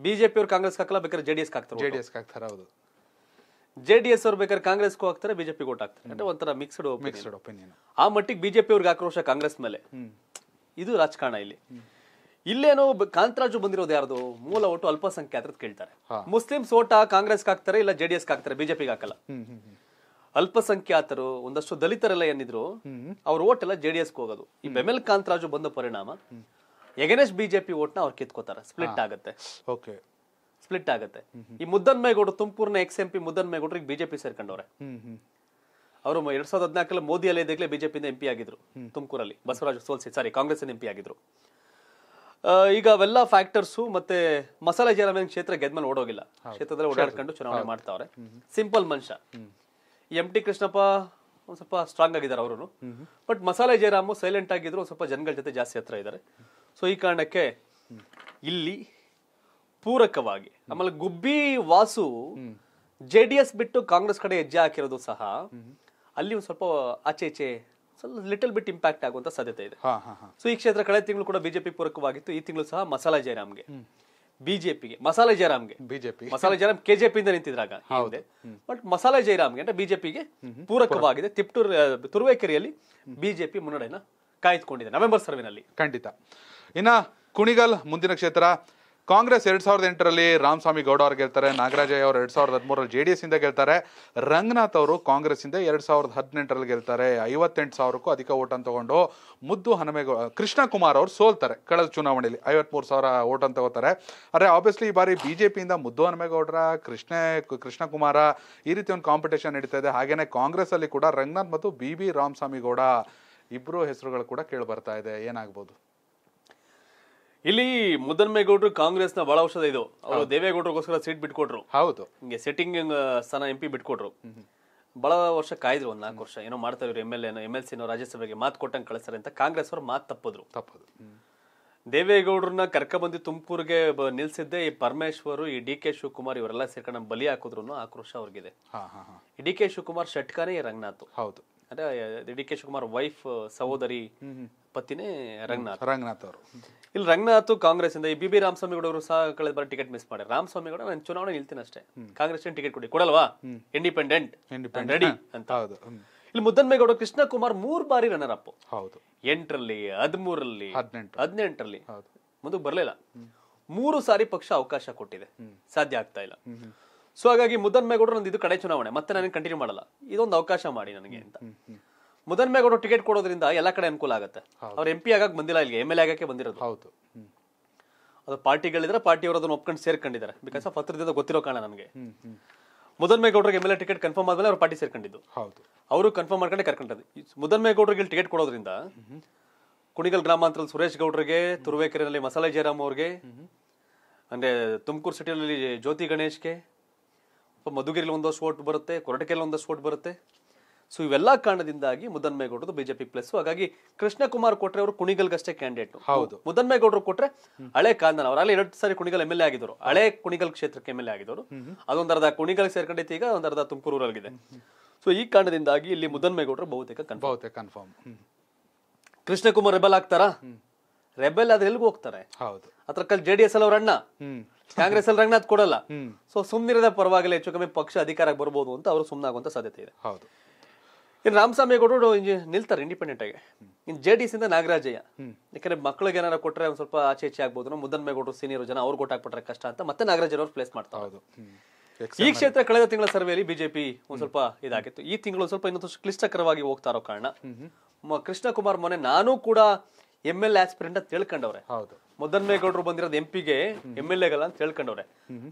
ಬಿಜೆಪಿ ಅವ್ರು ಕಾಂಗ್ರೆಸ್ ಹಾಕಲ್ಲ ಬೇಕಾದ್ರೆ ಜೆಡಿಎಸ್ ಹಾಕ್ತಾರೆ ಜೆಡಿಎಸ್ ಹಾಕ್ತಾರೆ ಹೌದು ಜೆ ಡಿ ಎಸ್ ಅವ್ರು ಬೇಕಾದ್ರೆ ಕಾಂಗ್ರೆಸ್ಗೂ ಹಾಕ್ತಾರೆ ಬಿಜೆಪಿ ಓಟ್ ಹಾಕ್ತಾರೆ ಅಂದ್ರೆ ಒಂಥರ ಮಿಕ್ಸ್ಡ್ ಮಿಕ್ಸ್ಡ್ ಒಪಿನಿಯನ್ ಆ ಮಟ್ಟಿಗೆ ಬಿಜೆಪಿ ಅವ್ರಿಗೆ ಆಕ್ರೋಶ ಕಾಂಗ್ರೆಸ್ ಮೇಲೆ ಇದು ರಾಜಕಾರಣ ಇಲ್ಲಿ ಇಲ್ಲೇನೋ ಕಾಂತರಾಜು ಬಂದಿರೋದು ಯಾರ್ದು ಮೂಲ ಓಟು ಅಲ್ಪಸಂಖ್ಯಾತರ ಕೇಳ್ತಾರೆ ಮುಸ್ಲಿಮ್ಸ್ ಓಟ ಕಾಂಗ್ರೆಸ್ ಹಾಕ್ತಾರೆ ಇಲ್ಲ ಜೆಡಿಎಸ್ ಹಾಕ್ತಾರೆ ಬಿಜೆಪಿಗೆ ಹಾಕಲ್ಲ ಅಲ್ಪಸಂಖ್ಯಾತರು ಒಂದಷ್ಟು ದಲಿತರೆಲ್ಲ ಏನಿದ್ರು ಅವ್ರ ಓಟ್ ಎಲ್ಲ ಜೆಡಿಎಸ್ ಹೋಗೋದು ಈ ಬೆಮೆಲ್ ಕಾಂತರಾಜು ಬಂದ ಪರಿಣಾಮ ಎಗನೆಸ್ಟ್ ಬಿಜೆಪಿ ಓಟ್ನ ಅವ್ರು ಕಿತ್ಕೋತಾರೆ ಸ್ಪ್ಲಿಟ್ ಆಗುತ್ತೆ ಓಕೆ ಸ್ಪ್ಲಿಟ್ ಆಗುತ್ತೆ ಈ ಮುದ್ದನ್ಮೇಗೌಡರು ತುಮಕೂರ್ನ ಎಕ್ಸ್ ಎಂ ಪಿ ಈಗ ಬಿಜೆಪಿ ಸೇರ್ಕೊಂಡವ್ರೆ ಅವರು ಎರಡ್ ಸಾವಿರದ ಮೋದಿ ಮೋದಿಯಲ್ಲಿ ಇದ್ದಾಗಲೇ ಬಿಜೆಪಿಯಿಂದ ಎಂ ಪಿ ಆಗಿದ್ರು ತುಮಕೂರಲ್ಲಿ ಬಸವರಾಜ ಸೋಲ್ಸಿ ಸಾರಿ ಕಾಂಗ್ರೆಸ್ ಎಂ ಪಿ ಆಗಿದ್ರು ಈಗ ಅವೆಲ್ಲ ಫ್ಯಾಕ್ಟರ್ಸು ಮತ್ತೆ ಮಸಾಲೆ ಜಲಮೇನ್ ಕ್ಷೇತ್ರ ಗೆದ್ಮೇಲೆ ಓಡೋಗಿಲ್ಲ ಕ್ಷೇತ್ರದಲ್ಲಿ ಓಡಾಡ್ಕೊಂಡು ಚುನಾವಣೆ ಮಾಡ್ತಾವ್ರೆ ಸಿಂಪಲ್ ಮನುಷ್ಯ ಎಂ ಟಿ ಕೃಷ್ಣಪ್ಪ ಒಂದ್ ಸ್ವಲ್ಪ ಸ್ಟ್ರಾಂಗ್ ಆಗಿದ್ದಾರೆ ಅವರು ಬಟ್ ಮಸಾಲೆ ಜಯರಾಮು ಸೈಲೆಂಟ್ ಆಗಿದ್ರು ಸ್ವಲ್ಪ ಜನಗಳ ಜೊತೆ ಜಾಸ್ತಿ ಹತ್ರ ಇದ್ದಾರೆ ಸೊ ಈ ಕಾರಣಕ್ಕೆ ಇಲ್ಲಿ ಪೂರಕವಾಗಿ ಆಮೇಲೆ Gubbi Vasu J D S ಬಿಟ್ಟು ಕಾಂಗ್ರೆಸ್ ಕಡೆ ಹೆಜ್ಜೆ ಹಾಕಿರೋದು ಸಹ ಅಲ್ಲಿ ಒಂದು ಸ್ವಲ್ಪ ಆಚೆ ಈಚೆ ಸ್ವಲ್ಪ ಲಿಟಲ್ ಬಿಟ್ ಇಂಪ್ಯಾಕ್ಟ್ ಆಗುವಂತ ಸಾಧ್ಯತೆ ಇದೆ ಸೊ ಈ ಕ್ಷೇತ್ರ ಕಳೆದ ತಿಂಗಳು ಕೂಡ ಬಿಜೆಪಿ ಪೂರಕವಾಗಿತ್ತು ಈ ತಿಂಗಳು ಸಹ ಮಸಾಲಾ ಜಯರಾಮ್ಗೆ ಬಿಜೆಪಿಗೆ ಮಸಾಲೆ ಜಯರಾಮ್ಗೆ ಬಿಜೆಪಿ ಮಸಾಲೆ ಜಯರಾಮ್ ಕೆಜೆಪಿ ಇಂದ ನಿಂತಿದ್ರಾಗ ಹೌದೇ ಬಟ್ ಮಸಾಲೆ ಜಯರಾಮ್ಗೆ ಅಂದ್ರೆ ಬಿಜೆಪಿಗೆ ಪೂರಕವಾಗಿದೆ ತಿಪ್ಟೂರ್ ತುರುವೇಕೆರೆಯಲ್ಲಿ ಬಿಜೆಪಿ ಮುನ್ನಡೆಯನ್ನ ಕಾಯ್ದುಕೊಂಡಿದೆ ನವೆಂಬರ್ ಸರ್ವಿನಲ್ಲಿ ಖಂಡಿತ ಇನ್ನು ಕುಣಿಗಲ್ ಮುಂದಿನ ಕ್ಷೇತ್ರ ಕಾಂಗ್ರೆಸ್ ಎರಡ್ ಸಾವಿರದ ಎಂಟರಲ್ಲಿ ರಾಮಸ್ವಾಮಿ ಗೌಡ ಅವ್ರು ಗೆಲ್ತಾರೆ ನಾಗರಾಜಯ್ಯ ಅವರು ಎರಡ್ ಸಾವಿರದ ಹದಿಮೂರರಲ್ಲಿ ಜೆ ಡಿ ಎಸ್ ಇಂದ ಗೆಲ್ತಾರೆ ರಂಗನಾಥ್ ಅವರು ಕಾಂಗ್ರೆಸ್ ಇಂದ ಎರಡ್ ಸಾವಿರದ ಹದಿನೆಂಟರಲ್ಲಿ ಗೆಲ್ತಾರೆ ಐವತ್ತೆಂಟು ಸಾವಿರಕ್ಕೂ ಅಧಿಕ ಓಟನ್ನು ತಗೊಂಡು ಮುದ್ದು ಹನುಮೇಗೌಡ ಕೃಷ್ಣ ಕುಮಾರ್ ಅವರು ಸೋಲ್ತಾರೆ ಕಳೆದ ಚುನಾವಣೆಯಲ್ಲಿ ಐವತ್ಮೂರು ಸಾವಿರ ಓಟನ್ನು ತಗೋತಾರೆ ಆದರೆ ಆಬ್ವಿಯಸ್ಲಿ ಈ ಬಾರಿ ಬಿ ಜೆ ಪಿಯಿಂದ ಮುದ್ದು ಹನುಮೇಗೌಡರ ಕೃಷ್ಣ ಕೃಷ್ಣ ಕುಮಾರ ಈ ರೀತಿ ಒಂದು ಕಾಂಪಿಟೇಷನ್ ನಡೀತಾ ಇದೆ ಹಾಗೆಯೇ ಕಾಂಗ್ರೆಸ್ ಅಲ್ಲಿ ಕೂಡ ರಂಗನಾಥ್ ಮತ್ತು ಬಿ ಬಿ ರಾಮಸ್ವಾಮಿ ಗೌಡ ಇಬ್ಬರು ಹೆಸರುಗಳು ಕೂಡ ಕೇಳಿ ಬರ್ತಾ ಇದೆ ಏನಾಗ್ಬೋದು ಇಲ್ಲಿ ಮುದ್ದನ್ಮೇಗೌಡರು ಕಾಂಗ್ರೆಸ್ನ ಬಹಳ ವರ್ಷದ ಇದು ಅವರು ದೇವೇಗೌಡರಿಗೋಸ್ಕರ ಸೀಟ್ ಬಿಟ್ಕೊಟ್ರು ಹೌದು ಹಿಂಗೆ ಸಿಟ್ಟಿಂಗ್ ಸ್ಥಾನ ಎಂ ಪಿ ಬಿಟ್ಕೊಟ್ರು ಬಹಳ ವರ್ಷ ಕಾಯ್ದ್ರು ಒಂದ್ ನಾಲ್ಕು ವರ್ಷ ಏನೋ ಮಾಡ್ತಾ ಇವ್ರು M L N M L C ರಾಜ್ಯಸಭೆಗೆ ಮಾತು ಕೊಟ್ಟಂಗೆ ಕಳಿಸ್ತಾರೆ ಅಂತ ಕಾಂಗ್ರೆಸ್ ಅವರು ಮಾತು ತಪ್ಪದ್ರು ತಪ್ಪದು ದೇವೇಗೌಡರನ್ನ ಕರ್ಕಬಂದಿ ತುಮಕೂರಿಗೆ ನಿಲ್ಸಿದ್ದೆ ಈ ಪರಮೇಶ್ವರ್ ಈ ಡಿ ಕೆ ಶಿವಕುಮಾರ್ ಇವರೆಲ್ಲ ಸೇರ್ಕೊಂಡು ಬಲಿ ಹಾಕಿದ್ರು ಆಕ್ರೋಶ ಅವ್ರಿಗಿದೆ ಈ ಡಿ ಕೆ ಶಿವಕುಮಾರ್ ಷಟ್ಕಾನೇ ರಂಗನಾಥ್ ಹೌದು ಅಂದರೆ ಡಿ ಕೆ ಶಿವಕುಮಾರ್ ವೈಫ್ ಸಹೋದರಿ ಪತ್ತಿನೇ ರಂಗನಾಥ್ ರಂಗನಾಥ್ ಅವರು ಇಲ್ಲಿ ರಂಗನಾಥ್ ಕಾಂಗ್ರೆಸ್ ಇಂದ ಈ ಬಿ ಬಿ ಅವರು ಸಹ ಕಳೆದ ಬಾರಿ ಟಿಕೆಟ್ ಮಿಸ್ ಮಾಡಿ ರಾಮಸ್ವಾಮಿಗೌಡ ನಾನು ಚುನಾವಣೆ ನಿಲ್ತೀನಿ ಅಷ್ಟೇ ಕಾಂಗ್ರೆಸ್ ಟಿಕೆಟ್ ಕೊಡಿ ಕೊಡಲ್ವಾ ಇಂಡಿಪೆಂಡೆಂಟ್ ರೆಡಿ ಅಂತ ಹೌದು ಇಲ್ಲಿ ಮುದ್ದನ್ಮೇಗೌಡ ಕೃಷ್ಣ ಕುಮಾರ್ ಮೂರ್ ಬಾರಿ ರನ್ನರ್ ಅಪ್ ಹೌದು ಎಂಟರಲ್ಲಿ ಹದಿನೆಂಟು ಹದಿನೆಂಟರಲ್ಲಿ ಮುಂದಕ್ಕೆ ಬರಲಿಲ್ಲ ಮೂರು ಸಾರಿ ಪಕ್ಷ ಅವಕಾಶ ಕೊಟ್ಟಿದೆ ಸಾಧ್ಯ ಆಗ್ತಾ ಇಲ್ಲ ಸೊ ಹಾಗಾಗಿ ಮುದ್ದನ್ಮೇಗೌಡರು ನಂದು ಇದು ಕಡೆ ಚುನಾವಣೆ ಮತ್ತೆ ನನಗೆ ಕಂಟಿನ್ಯೂ ಮಾಡಲ್ಲ ಇದೊಂದು ಅವಕಾಶ ಮಾಡಿ ನನಗೆ ಅಂತ ಮುದ್ದನ್ಮೇಗೌಡರು ಟಿಕೆಟ್ ಕೊಡೋದ್ರಿಂದ ಎಲ್ಲ ಕಡೆ ಅನುಕೂಲ ಆಗುತ್ತೆ ಅವ್ರು ಎಂ ಪಿ ಆಗಕ್ಕೆ ಬಂದಿಲ್ಲ ಇಲ್ಲಿ ಎಮ್ ಎಲ್ ಎ ಆಗಕ್ಕೆ ಬಂದಿರೋದು ಹೌದು ಅದು ಪಾರ್ಟಿಗಳಿದ್ರೆ ಪಾರ್ಟಿಯವರು ಅದನ್ನ ಒಪ್ಕೊಂಡು ಸೇರ್ಕೊಂಡಿದ್ದಾರೆ ಬಿಕಾಸ್ ಆಫ್ ಹತ್ರದಿಂದ ಗೊತ್ತಿರೋ ಕಾರಣ ನನಗೆ ಮುದನ್ಮೇಗೌಡರಿಗೆ M L A ticket confirm ಆದ್ಮೇಲೆ ಅವ್ರು ಪಾರ್ಟಿ ಸೇರ್ಕೊಂಡಿದ್ದು ಅವರು ಕನ್ಫರ್ಮ್ ಮಾಡ್ಕೊಂಡೆ ಕರ್ಕೊಂಡದ್ದು ಮುದನ್ಮೇಗೌಡರಿಗೆ ಟಿಕೆಟ್ ಕೊಡೋದ್ರಿಂದ ಕುಣಿಗಲ್ ಗ್ರಾಮಾಂತರದ ಸುರೇಶ್ ಗೌಡ್ರಿಗೆ ತುರುವೇಕೆರೆಯಲ್ಲಿ ಮಸಾಲೆ ಜಯರಾಮ್ ಅವ್ರಿಗೆ ಅಂದ್ರೆ ತುಮಕೂರು ಸಿಟಿಯಲ್ಲಿ ಜ್ಯೋತಿ ಗಣೇಶ್ಗೆ ಮಧುಗಿರಿಲಿ ಒಂದಷ್ಟು ಓಟ್ ಬರುತ್ತೆ ಕೊರಟಕೆಯಲ್ಲಿ ಒಂದಷ್ಟು ಓಟ್ ಬರುತ್ತೆ ಸೊ ಇವೆಲ್ಲ ಕಾರಣದಿಂದಾಗಿ ಮುದನ್ಮೇಗೌಡರು ಬಿಜೆಪಿ ಪ್ಲಸ್ ಹಾಗಾಗಿ ಕೃಷ್ಣ ಕುಮಾರ್ ಕೊಟ್ರೆ ಅವರು ಕುಣಿಗಲ್ಗಷ್ಟೇ ಕ್ಯಾಂಡಿಡೇಟ್ ಹೌದು ಮುದನ್ಮೇಗೌಡರು ಕೊಟ್ರೆ ಹಳೆ ಕಾಂದನ ಅವರು ಅಲ್ಲಿ ಎರಡು ಸಾರಿ ಕುಣಿಗಲ್ ಎಮ್ ಎಲ್ ಎ ಆಗಿದ್ರು ಹಳೆ ಕುಣಿಗಲ್ ಕ್ಷೇತ್ರಕ್ಕೆ ಎಮ್ ಎಲ್ ಎ ಆಗಿದ್ರು ಅದೊಂದರ್ಧ ಕುಣಿಗಲ್ ಸೇರ್ಕೊಂಡಿತ್ತು ಈಗ ಒಂದರ್ಧ ಇದೆ ಸೊ ಈ ಕಾರಣದಿಂದಾಗಿ ಇಲ್ಲಿ ಮುದನ್ಮೇಗೌಡರು ಬಹುತೇಕ ಕನ್ಫರ್ಮ್ ಬಹುತೇಕ ಕನ್ಫರ್ಮ್ ಕೃಷ್ಣಕುಮಾರ್ ರೆಬಲ್ ಆಗ್ತಾರಾ ರೆಬೆಲ್ ಆದ್ರೆ ಎಲ್ಗೂ ಹೋಗ್ತಾರೆ ಹೌದು ಅದ್ರ ಕಲ್ ಜೆ ಡಿ ಎಸ್ ಅಲ್ಲಿ ಅವ್ರ ಅಣ್ಣ ಕಾಂಗ್ರೆಸ್ ಅಲ್ಲಿ ರಂಗನಾಥ್ ಕೊಡಲ್ಲ ಸೊ ಸುಮ್ನಿರದ ಪರವಾಗಿಲ್ಲ ಹೆಚ್ಚು ಕಮ್ಮಿ ಪಕ್ಷ ಅಧಿಕಾರಕ್ಕೆ ಬರಬಹುದು ಅಂತ ಅವರು ಸುಮ್ಮನಾಗುವಂತ ಸಾಧ್ಯತೆ ಇದೆ ಹೌದು ಇನ್ನು ರಾಮಸ್ವಾಮಿಗೌಡರು ನಿಲ್ತಾರೆ ಇಂಡಿಪೆಂಡೆಂಟ್ ಆಗಿ ಇನ್ ಜೆ ಡಿ ಎಸ್ ಇಂದ ನಾಗರಾಜಯ್ಯ ಯಾಕಂದ್ರೆ ಮಕ್ಕಳಿಗೆ ಏನಾರ ಕೊಟ್ಟರೆ ಒಂದ್ ಸ್ವಲ್ಪ ಆಚೆ ಈಚೆ ಆಗ್ಬೋದು ಮೇಗೌಡ್ರು ಮುದ್ದನ್ಮೇಗೌಡರು ಸೀನಿಯರ್ ಜನ ಅವ್ರು ಹಾಕ್ಬಿಟ್ರೆ ಕಷ್ಟ ಅಂತ ಮತ್ತೆ ನಾಗರಾಜ್ ಪ್ಲೇಸ್ ಮಾಡ್ತಾರೆ ಹೌದು ಈ ಕ್ಷೇತ್ರ ಕಳೆದ ತಿಂಗಳ ಸರ್ವೆಯಲ್ಲಿ ಬಿಜೆಪಿ ಒಂದ್ ಸ್ವಲ್ಪ ಇದಾಗಿತ್ತು ಈ ತಿಂಗಳು ಸ್ವಲ್ಪ ಇನ್ನೊಂದು ಕ್ಲಿಷ್ಟಕರವಾಗಿ ಹೋಗ್ತಾ ಇರೋ ಕಾರಣ ಕೃಷ್ಣಕುಮಾರ್ ಮೊನ್ನೆ ನಾನು ಕೂಡ ಎಮ್ ಎಲ್ ಆಸ್ಪಿರೆಂಟ್ ಅಂತ ತಿಳ್ಕೊಂಡವ್ರೆ ಹೌದು ಮೊದನ್ಮೇಗೌಡರು ಬಂದಿರೋದು ಎಂ ಪಿಗೆ ಎಮ್ ಎಲ್ ಎಗಲ್ಲ ಅಂತ ತಿಳ್ಕೊಂಡವ್ರೆ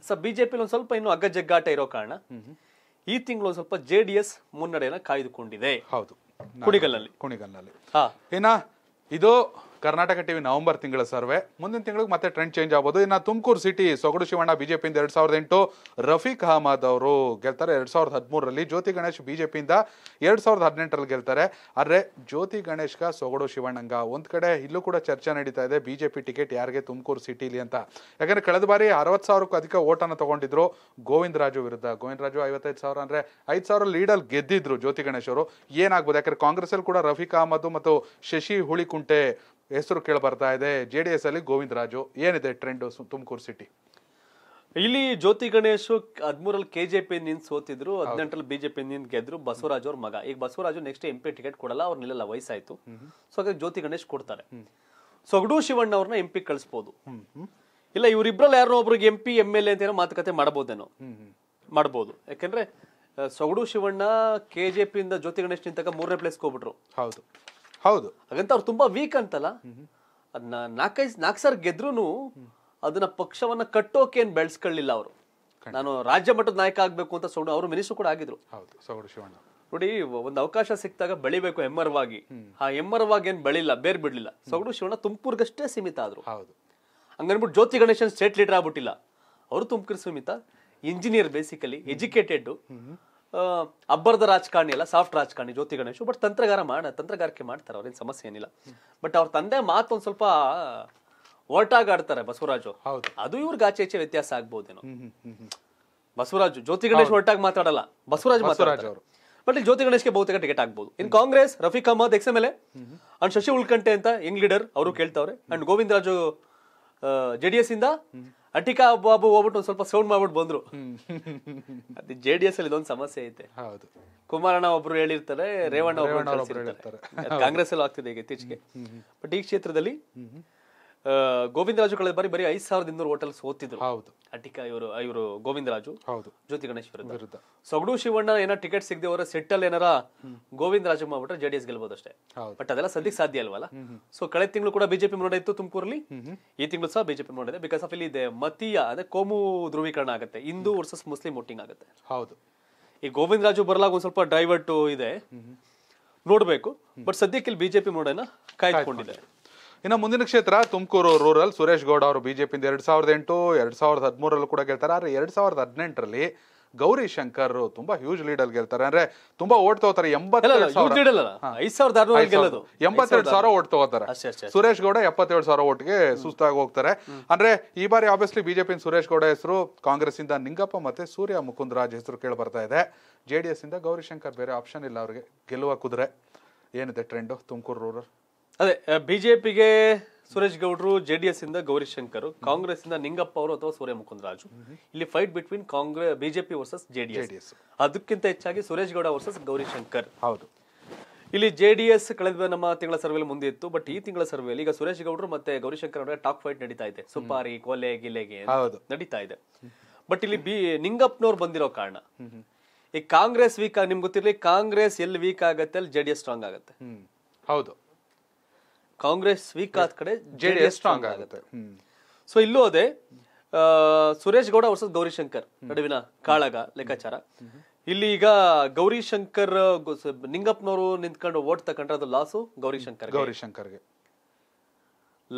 ಸೊ ಬಿಜೆಪಿ ಒಂದು ಸ್ವಲ್ಪ ಇನ್ನು ಅಗ್ಗಜಗ್ಗಾಟ ಇರೋ ಕಾರಣ ಈ ತಿಂಗಳು ಸ್ವಲ್ಪ ಜೆ ಡಿ ಎಸ್ ಮುನ್ನಡೆಯನ್ನ ಕಾಯ್ದುಕೊಂಡಿದೆ ಹೌದು ಕುಣಿಗಲ್ನಲ್ಲಿ ಕುಣಿಗಲ್ನಲ್ಲಿ ಹಾ ಏನಾ ಇದು ಕರ್ನಾಟಕ ಟಿವಿ ನವೆಂಬರ್ ತಿಂಗಳ ಸರ್ವೆ ಮುಂದಿನ ತಿಂಗಳು ಮತ್ತೆ ಟ್ರೆಂಡ್ ಚೇಂಜ್ ಆಗಬಹುದು ಇನ್ನ ತುಮಕೂರು ಸಿಟಿ ಸೋಗಡೂ ಶಿವಣ್ಣ ಬಿಜೆಪಿ 2008 ರಫೀಕ್ ಅಹ್ಮದ್ ಅವರು ಗೆಲ್ತಾರೆ 2013 ರಲ್ಲಿ ಜ್ಯೋತಿ ಗಣೇಶ್ ಬಿಜೆಪಿ ಇಂದ 2018 ರಲ್ಲಿ ಗೆಲ್ತಾರೆ ಆದರೆ ಜ್ಯೋತಿ ಗಣೇಶ್ ಗಾ ಸೋಗಡೂ ಶಿವಣ್ಣnga ಒಂದ ಕಡೆ ಇಲ್ಲೂ ಕೂಡ ಚರ್ಚೆ ನಡೆಯತಾ ಇದೆ ಬಿಜೆಪಿ ಟಿಕೆಟ್ ಯಾರಿಗೆ ತುಮಕೂರು ಸಿಟಿಯಲ್ಲಿ ಅಂತ ಯಾಕಂದ್ರೆ ಕಳೆದ ಬಾರಿ 60000 ಕ್ಕಿಂತ ಅಧಿಕ ವೋಟನ್ನ ತಗೊಂಡಿದ್ರು ಗೋವಿಂದರಾಜು ವಿರುದ್ಧ ಗೋವಿಂದರಾಜು 55000 ಅಂದ್ರೆ 5000 ಲೀಡರ್ ಗೆದ್ದಿದ್ರು ಜ್ಯೋತಿ ಗಣೇಶ್ ಅವರು ಏನಾಗಬಹುದು ಯಾಕಂದ್ರೆ ಕಾಂಗ್ರೆಸ್ ಅಲ್ಲಿ ಕೂಡ ರಫೀಕ್ ಅಹ್ಮದ್ ಮತ್ತು ಶಶಿ ಹುಲಿಕುಂಟೆ ಹೆಸರು ಬರ್ತಾ ಇದೆ ಜೆ ಡಿ ಎಸ್ ಅಲ್ಲಿ ಗೋವಿಂದರಾಜು ಏನಿದೆ ಟ್ರೆಂಡ್ ತುಮಕೂರು ಸಿಟಿ ಇಲ್ಲಿ ಜ್ಯೋತಿ ಗಣೇಶ್ ಹದಿಮೂರಲ್ಲಿ ಕೆ ಜೆ ಪಿ ನಿಂದ ಸೋತಿದ್ರು ಹದಿನೆಂಟರಲ್ಲಿ ಬಿಜೆಪಿ ನಿಂದ ಗೆದ್ರು ಬಸವರಾಜ್ ಅವ್ರ ಮಗ ಈಗ Basavaraju next M P ticket ಕೊಡಲ್ಲ ಅವ್ರು ನಿಲ್ಲಲ್ಲ ವಯಸ್ಸಾಯ್ತು ಸೊ ಹಾಗಾಗಿ ಜ್ಯೋತಿ ಗಣೇಶ್ ಕೊಡ್ತಾರೆ ಸೊಗಡು ಶಿವಣ್ಣ ಅವ್ರನ್ನ ಎಂ ಪಿ ಕಳಿಸ್ಬೋದು ಇಲ್ಲ ಇವ್ರಿಬ್ರಲ್ಲಿ ಯಾರೋ ಒಬ್ರಿಗೆ M P M L A ಅಂತ ಏನೋ ಮಾತುಕತೆ ಮಾಡಬಹುದೇನೋ ಮಾಡ್ಬೋದು ಯಾಕೆಂದ್ರೆ ಸೊಗಡು ಶಿವಣ್ಣ ಕೆ ಜೆ ಪಿಯಿಂದ ಜ್ಯೋತಿ ಗಣೇಶ್ ನಿಂತಾಗ ಮೂರನೇ ಪ್ಲೇಸ್ಗೆ ಹೋಗ್ಬಿಟ್ರು ಹೌದು ಹೌದು ಹಾಗಂತ ಅವ್ರು ತುಂಬಾ ವೀಕ್ ಅಂತಲ್ಲ ಅದನ್ನ ನಾಲ್ಕೈದು ನಾಲ್ಕು ಸಾರ್ ಗೆದ್ರು ಅದನ್ನ ಪಕ್ಷವನ್ನ ಕಟ್ಟೋಕೆ ಏನ್ ಬೆಳೆಸ್ಕೊಳ್ಳಿಲ್ಲ ಅವರು ನಾನು ರಾಜ್ಯ ಮಟ್ಟದ ನಾಯಕ ಆಗ್ಬೇಕು ಅಂತ ಸೌಡು ಅವರು ಮಿನಿಸ್ಟರ್ ಕೂಡ ಆಗಿದ್ರು ಶಿವಣ್ಣ ನೋಡಿ ಒಂದು ಅವಕಾಶ ಸಿಕ್ತಾಗ ಬೆಳಿಬೇಕು ಎಮ್ಮರವಾಗಿ ಆ ಎಮ್ಮರವಾಗಿ ಏನ್ ಬೆಳಿಲ್ಲ ಬೇರ್ ಬಿಡ್ಲಿಲ್ಲ ಸೌಡು ಶಿವಣ್ಣ ತುಮಕೂರ್ಗಷ್ಟೇ ಸೀಮಿತ ಆದ್ರು ಹೌದು ಹಂಗನ್ಬಿಟ್ಟು ಜ್ಯೋತಿ ಗಣೇಶನ್ ಸ್ಟೇಟ್ ಲೀಡರ್ ಆಗ್ಬಿಟ್ಟಿಲ್ಲ ಅವರು ತುಮಕೂರು ಸೀಮಿತ ಇಂಜಿನಿಯರ್ ಬೇಸಿಕಲಿ ಎಜುಕೇಟೆಡ್ ಅಬ್ಬರದ ರಾಜಕಾರಣಿ ಅಲ್ಲ ಸಾಫ್ಟ್ ರಾಜಕಾರಣಿ ಜ್ಯೋತಿ ಗಣೇಶ್ ಬಟ್ ತಂತ್ರಗಾರ ಮಾಡ ತಂತ್ರಗಾರಿಕೆ ಮಾಡ್ತಾರೆ ಅವ್ರೇನು ಸಮಸ್ಯೆ ಏನಿಲ್ಲ ಬಟ್ ಅವ್ರ ತಂದೆ ಮಾತು ಒಂದು ಸ್ವಲ್ಪ ಆಡ್ತಾರೆ ಬಸವರಾಜು ಅದು ಇವ್ರಿಗೆ ಆಚೆ ಈಚೆ ವ್ಯತ್ಯಾಸ ಆಗ್ಬೋದೇನೋ ಬಸವರಾಜು ಜ್ಯೋತಿ ಗಣೇಶ್ ಒಟ್ಟಾಗಿ ಮಾತಾಡಲ್ಲ ಬಸವರಾಜ್ ಬಸವರಾಜ್ ಅವರು ಬಟ್ ಇಲ್ಲಿ ಜ್ಯೋತಿ ಗಣೇಶ್ಗೆ ಬಹುತೇಕ ಟಿಕೆಟ್ ಆಗ್ಬಹುದು in Congress Rafiq Ahmed ex M L A and Shashi ಉಳ್ಕಂಟೆ ಅಂತ ಯಂಗ್ ಲೀಡರ್ ಅವರು ಕೇಳ್ತಾವ್ರೆ ಅಂಡ್ ಗೋವಿಂದರಾಜು ಜೆಡಿಎಸ್ ಇಂದ ಅಟಿಕಾ ಬಾಬು ಹೋಗ್ಬಿಟ್ಟು ಒಂದ್ ಸ್ವಲ್ಪ ಸೌಂಡ್ ಮಾಡ್ಬಿಟ್ಟು ಬಂದ್ರು ಅದು ಜೆ ಡಿ ಎಸ್ ಅಲ್ಲಿ ಇದೊಂದು ಸಮಸ್ಯೆ ಐತೆ ಹೌದು ಕುಮಾರಣ್ಣ ಒಬ್ರು ಹೇಳಿರ್ತಾರೆ ರೇವಣ್ಣ ಒಬ್ರು ಕಾಂಗ್ರೆಸ್ ಅಲ್ಲಿ ಆಗ್ತಿದೆ ಈಗ ಇತ್ತೀಚೆಗೆ ಬಟ್ ಈ ಕ್ಷೇತ್ರದಲ್ಲಿ ಗೋವಿಂದ ರಾಜು ಕಳೆದ ಬಾರಿ ಬರೀ ಐದ್ ಸಾವಿರದ ಇನ್ನೂರು ಹೋಟೆಲ್ ಸೋತಿದ್ರು ಹೌದು ಅಟಿಕ ಇವರು ಇವರು ಗೋವಿಂದರಾಜು ಹೌದು ಜ್ಯೋತಿ ಗಣೇಶ್ ವಿರುದ್ಧ ಸೊಗಡು ಶಿವಣ್ಣ ಏನೋ ಟಿಕೆಟ್ ಸಿಗದೆ ಅವರ ಸೆಟ್ ಅಲ್ಲಿ ಏನಾರ ಗೋವಿಂದರಾಜು ಮಾಡ್ಬಿಟ್ರೆ ಜೆಡಿಎಸ್ ಗೆಲ್ಬಹುದು ಅಷ್ಟೇ ಬಟ್ ಅದೆಲ್ಲ ಸದ್ಯಕ್ಕೆ ಸಾಧ್ಯ ಅಲ್ವಲ್ಲ ಸೊ ಕಳೆದ ತಿಂಗಳು ಕೂಡ ಬಿಜೆಪಿ ಇತ್ತು ತುಮಕೂರಲ್ಲಿ ಈ ತಿಂಗಳು ಸಹ ಬಿಜೆಪಿ ನೋಡಿದೆ ಬಿಕಾಸ್ ಆಫ್ ಇಲ್ಲಿ ಇದೆ ಮತೀಯ ಅಂದ್ರೆ ಕೋಮು ಧ್ರುವೀಕರಣ ಆಗುತ್ತೆ ಹಿಂದೂ ವರ್ಸಸ್ ಮುಸ್ಲಿಂ ವೋಟಿಂಗ್ ಆಗುತ್ತೆ ಹೌದು ಈ ಗೋವಿಂದರಾಜು ಬರಲಾಗ ಒಂದ್ ಸ್ವಲ್ಪ ಡೈವರ್ಟ್ ಇದೆ ನೋಡ್ಬೇಕು ಬಟ್ ಸದ್ಯಕ್ಕೆ ಇಲ್ಲಿ ಬಿಜೆಪಿ ನೋಡೋಣ ಕಾಯ್ಕೊಂಡಿದ್ದಾರೆ ಇನ್ನು ಮುಂದಿನ ಕ್ಷೇತ್ರ ತುಮಕೂರು ರೂರಲ್ ಸುರೇಶ್ ಗೌಡ ಅವರು ಬಿಜೆಪಿಯಿಂದ ಎರಡು ಸಾವಿರದ ಎಂಟು ಎರಡು ಸಾವಿರದ ಹದಿಮೂರಲ್ಲೂ ಕೂಡ ಗೆಲ್ತಾರೆ ಆದರೆ ಎರಡು ಸಾವಿರದ ಹದಿನೆಂಟರಲ್ಲಿ ಗೌರಿ ಶಂಕರ್ ತುಂಬಾ ಹ್ಯೂಜ್ ಲೀಡರ್ ಗೆಲ್ತಾರೆ ಅಂದ್ರೆ ತುಂಬಾ ಓಟ್ ತಗೋತಾರೆ ಎಂಬತ್ತೆರಡು ಸಾವಿರ ಓಟ್ ತಗೋತಾರೆ ಸುರೇಶ್ ಗೌಡ ಎಪ್ಪತ್ತೇಳು ಸಾವಿರ ಓಟ್ಗೆ ಸುಸ್ತಾಗಿ ಹೋಗ್ತಾರೆ ಅಂದ್ರೆ ಈ ಬಾರಿ ಆಬ್ವಿಯಸ್ಲಿ ಬಿಜೆಪಿ ಸುರೇಶ್ ಗೌಡ ಹೆಸರು ಕಾಂಗ್ರೆಸ್ ಇಂದ ನಿಂಗಪ್ಪ ಮತ್ತೆ ಸೂರ್ಯ ರಾಜ್ ಹೆಸರು ಕೇಳಿ ಬರ್ತಾ ಇದೆ ಜೆಡಿಎಸ್ ಇಂದ ಗೌರಿಶಂಕರ್ ಬೇರೆ ಆಪ್ಷನ್ ಇಲ್ಲ ಅವ್ರಿಗೆ ಗೆಲ್ಲುವ ಕುದುರೆ ಏನಿದೆ ಟ್ರೆಂಡ್ ತುಮಕೂರು ರೂರಲ್ ಅದೇ ಬಿಜೆಪಿಗೆ ಸುರೇಶ್ ಗೌಡ್ರು ಜೆ ಡಿ ಎಸ್ ಇಂದ ಗೌರಿಶಂಕರ್ ಕಾಂಗ್ರೆಸ್ ಇಂದ ನಿಂಗಪ್ಪ ಅವರು ಅಥವಾ ಸೂರ್ಯ ಮುಕುಂದರಾಜು ಇಲ್ಲಿ fight between Congress BJP versus J D S ಅದಕ್ಕಿಂತ ಹೆಚ್ಚಾಗಿ ಸುರೇಶ್ ಗೌಡ ವರ್ಸಸ್ ಗೌರಿಶಂಕರ್ ಹೌದು ಇಲ್ಲಿ ಜೆ ಡಿ ಎಸ್ ಕಳೆದ ನಮ್ಮ ತಿಂಗಳ ಸರ್ವೆಯಲ್ಲಿ ಮುಂದೆ ಇತ್ತು ಬಟ್ ಈ ತಿಂಗಳ ಸರ್ವೆಯಲ್ಲಿ ಈಗ ಸುರೇಶ್ ಗೌಡ್ರು ಮತ್ತೆ ಗೌರಿಶಂಕರ್ ಅವರ ಟಾಕ್ ಫೈಟ್ ನಡೀತಾ ಇದೆ ಸುಪಾರಿ ಕೊಲೆ ಗಿಲೆಗೆ ನಡೀತಾ ಇದೆ ಬಟ್ ಇಲ್ಲಿ ಬಿ ನಿಂಗಪ್ಪನವ್ರು ಬಂದಿರೋ ಕಾರಣ ಈ ಕಾಂಗ್ರೆಸ್ ವೀಕ್ ನಿಮ್ಗೆ ಗೊತ್ತಿರಲಿ ಕಾಂಗ್ರೆಸ್ ಎಲ್ಲಿ ವೀಕ್ ಆಗತ್ತೆ ಅಲ್ಲಿ ಜೆ ಡಿ ಎಸ್ ಸ್ಟ್ರಾಂಗ್ ಆಗುತ್ತೆ ಹೌದು ಕಾಂಗ್ರೆಸ್ ವೀಕ್ ಆದ ಕಡೆ ಜೆಡಿಎಸ್ ಸ್ಟ್ರಾಂಗ್ ಆಗುತ್ತೆ ಸೊ ಇಲ್ಲೂ ಅದೇ ಸುರೇಶ್ ಗೌಡ ವರ್ಸಸ್ ಗೌರಿಶಂಕರ್ ನಡುವಿನ ಕಾಳಗ ಲೆಕ್ಕಾಚಾರ ಇಲ್ಲಿ ಈಗ ಗೌರಿಶಂಕರ್ ನಿಂಗಪ್ಪನವರು ನಿಂತ್ಕೊಂಡು ಓಟ್ ತಕೊಂಡ್ರೆ ಅದು ಲಾಸು ಗೌರಿಶಂಕರ್ ಗೌರಿಶಂಕರ್ಗೆ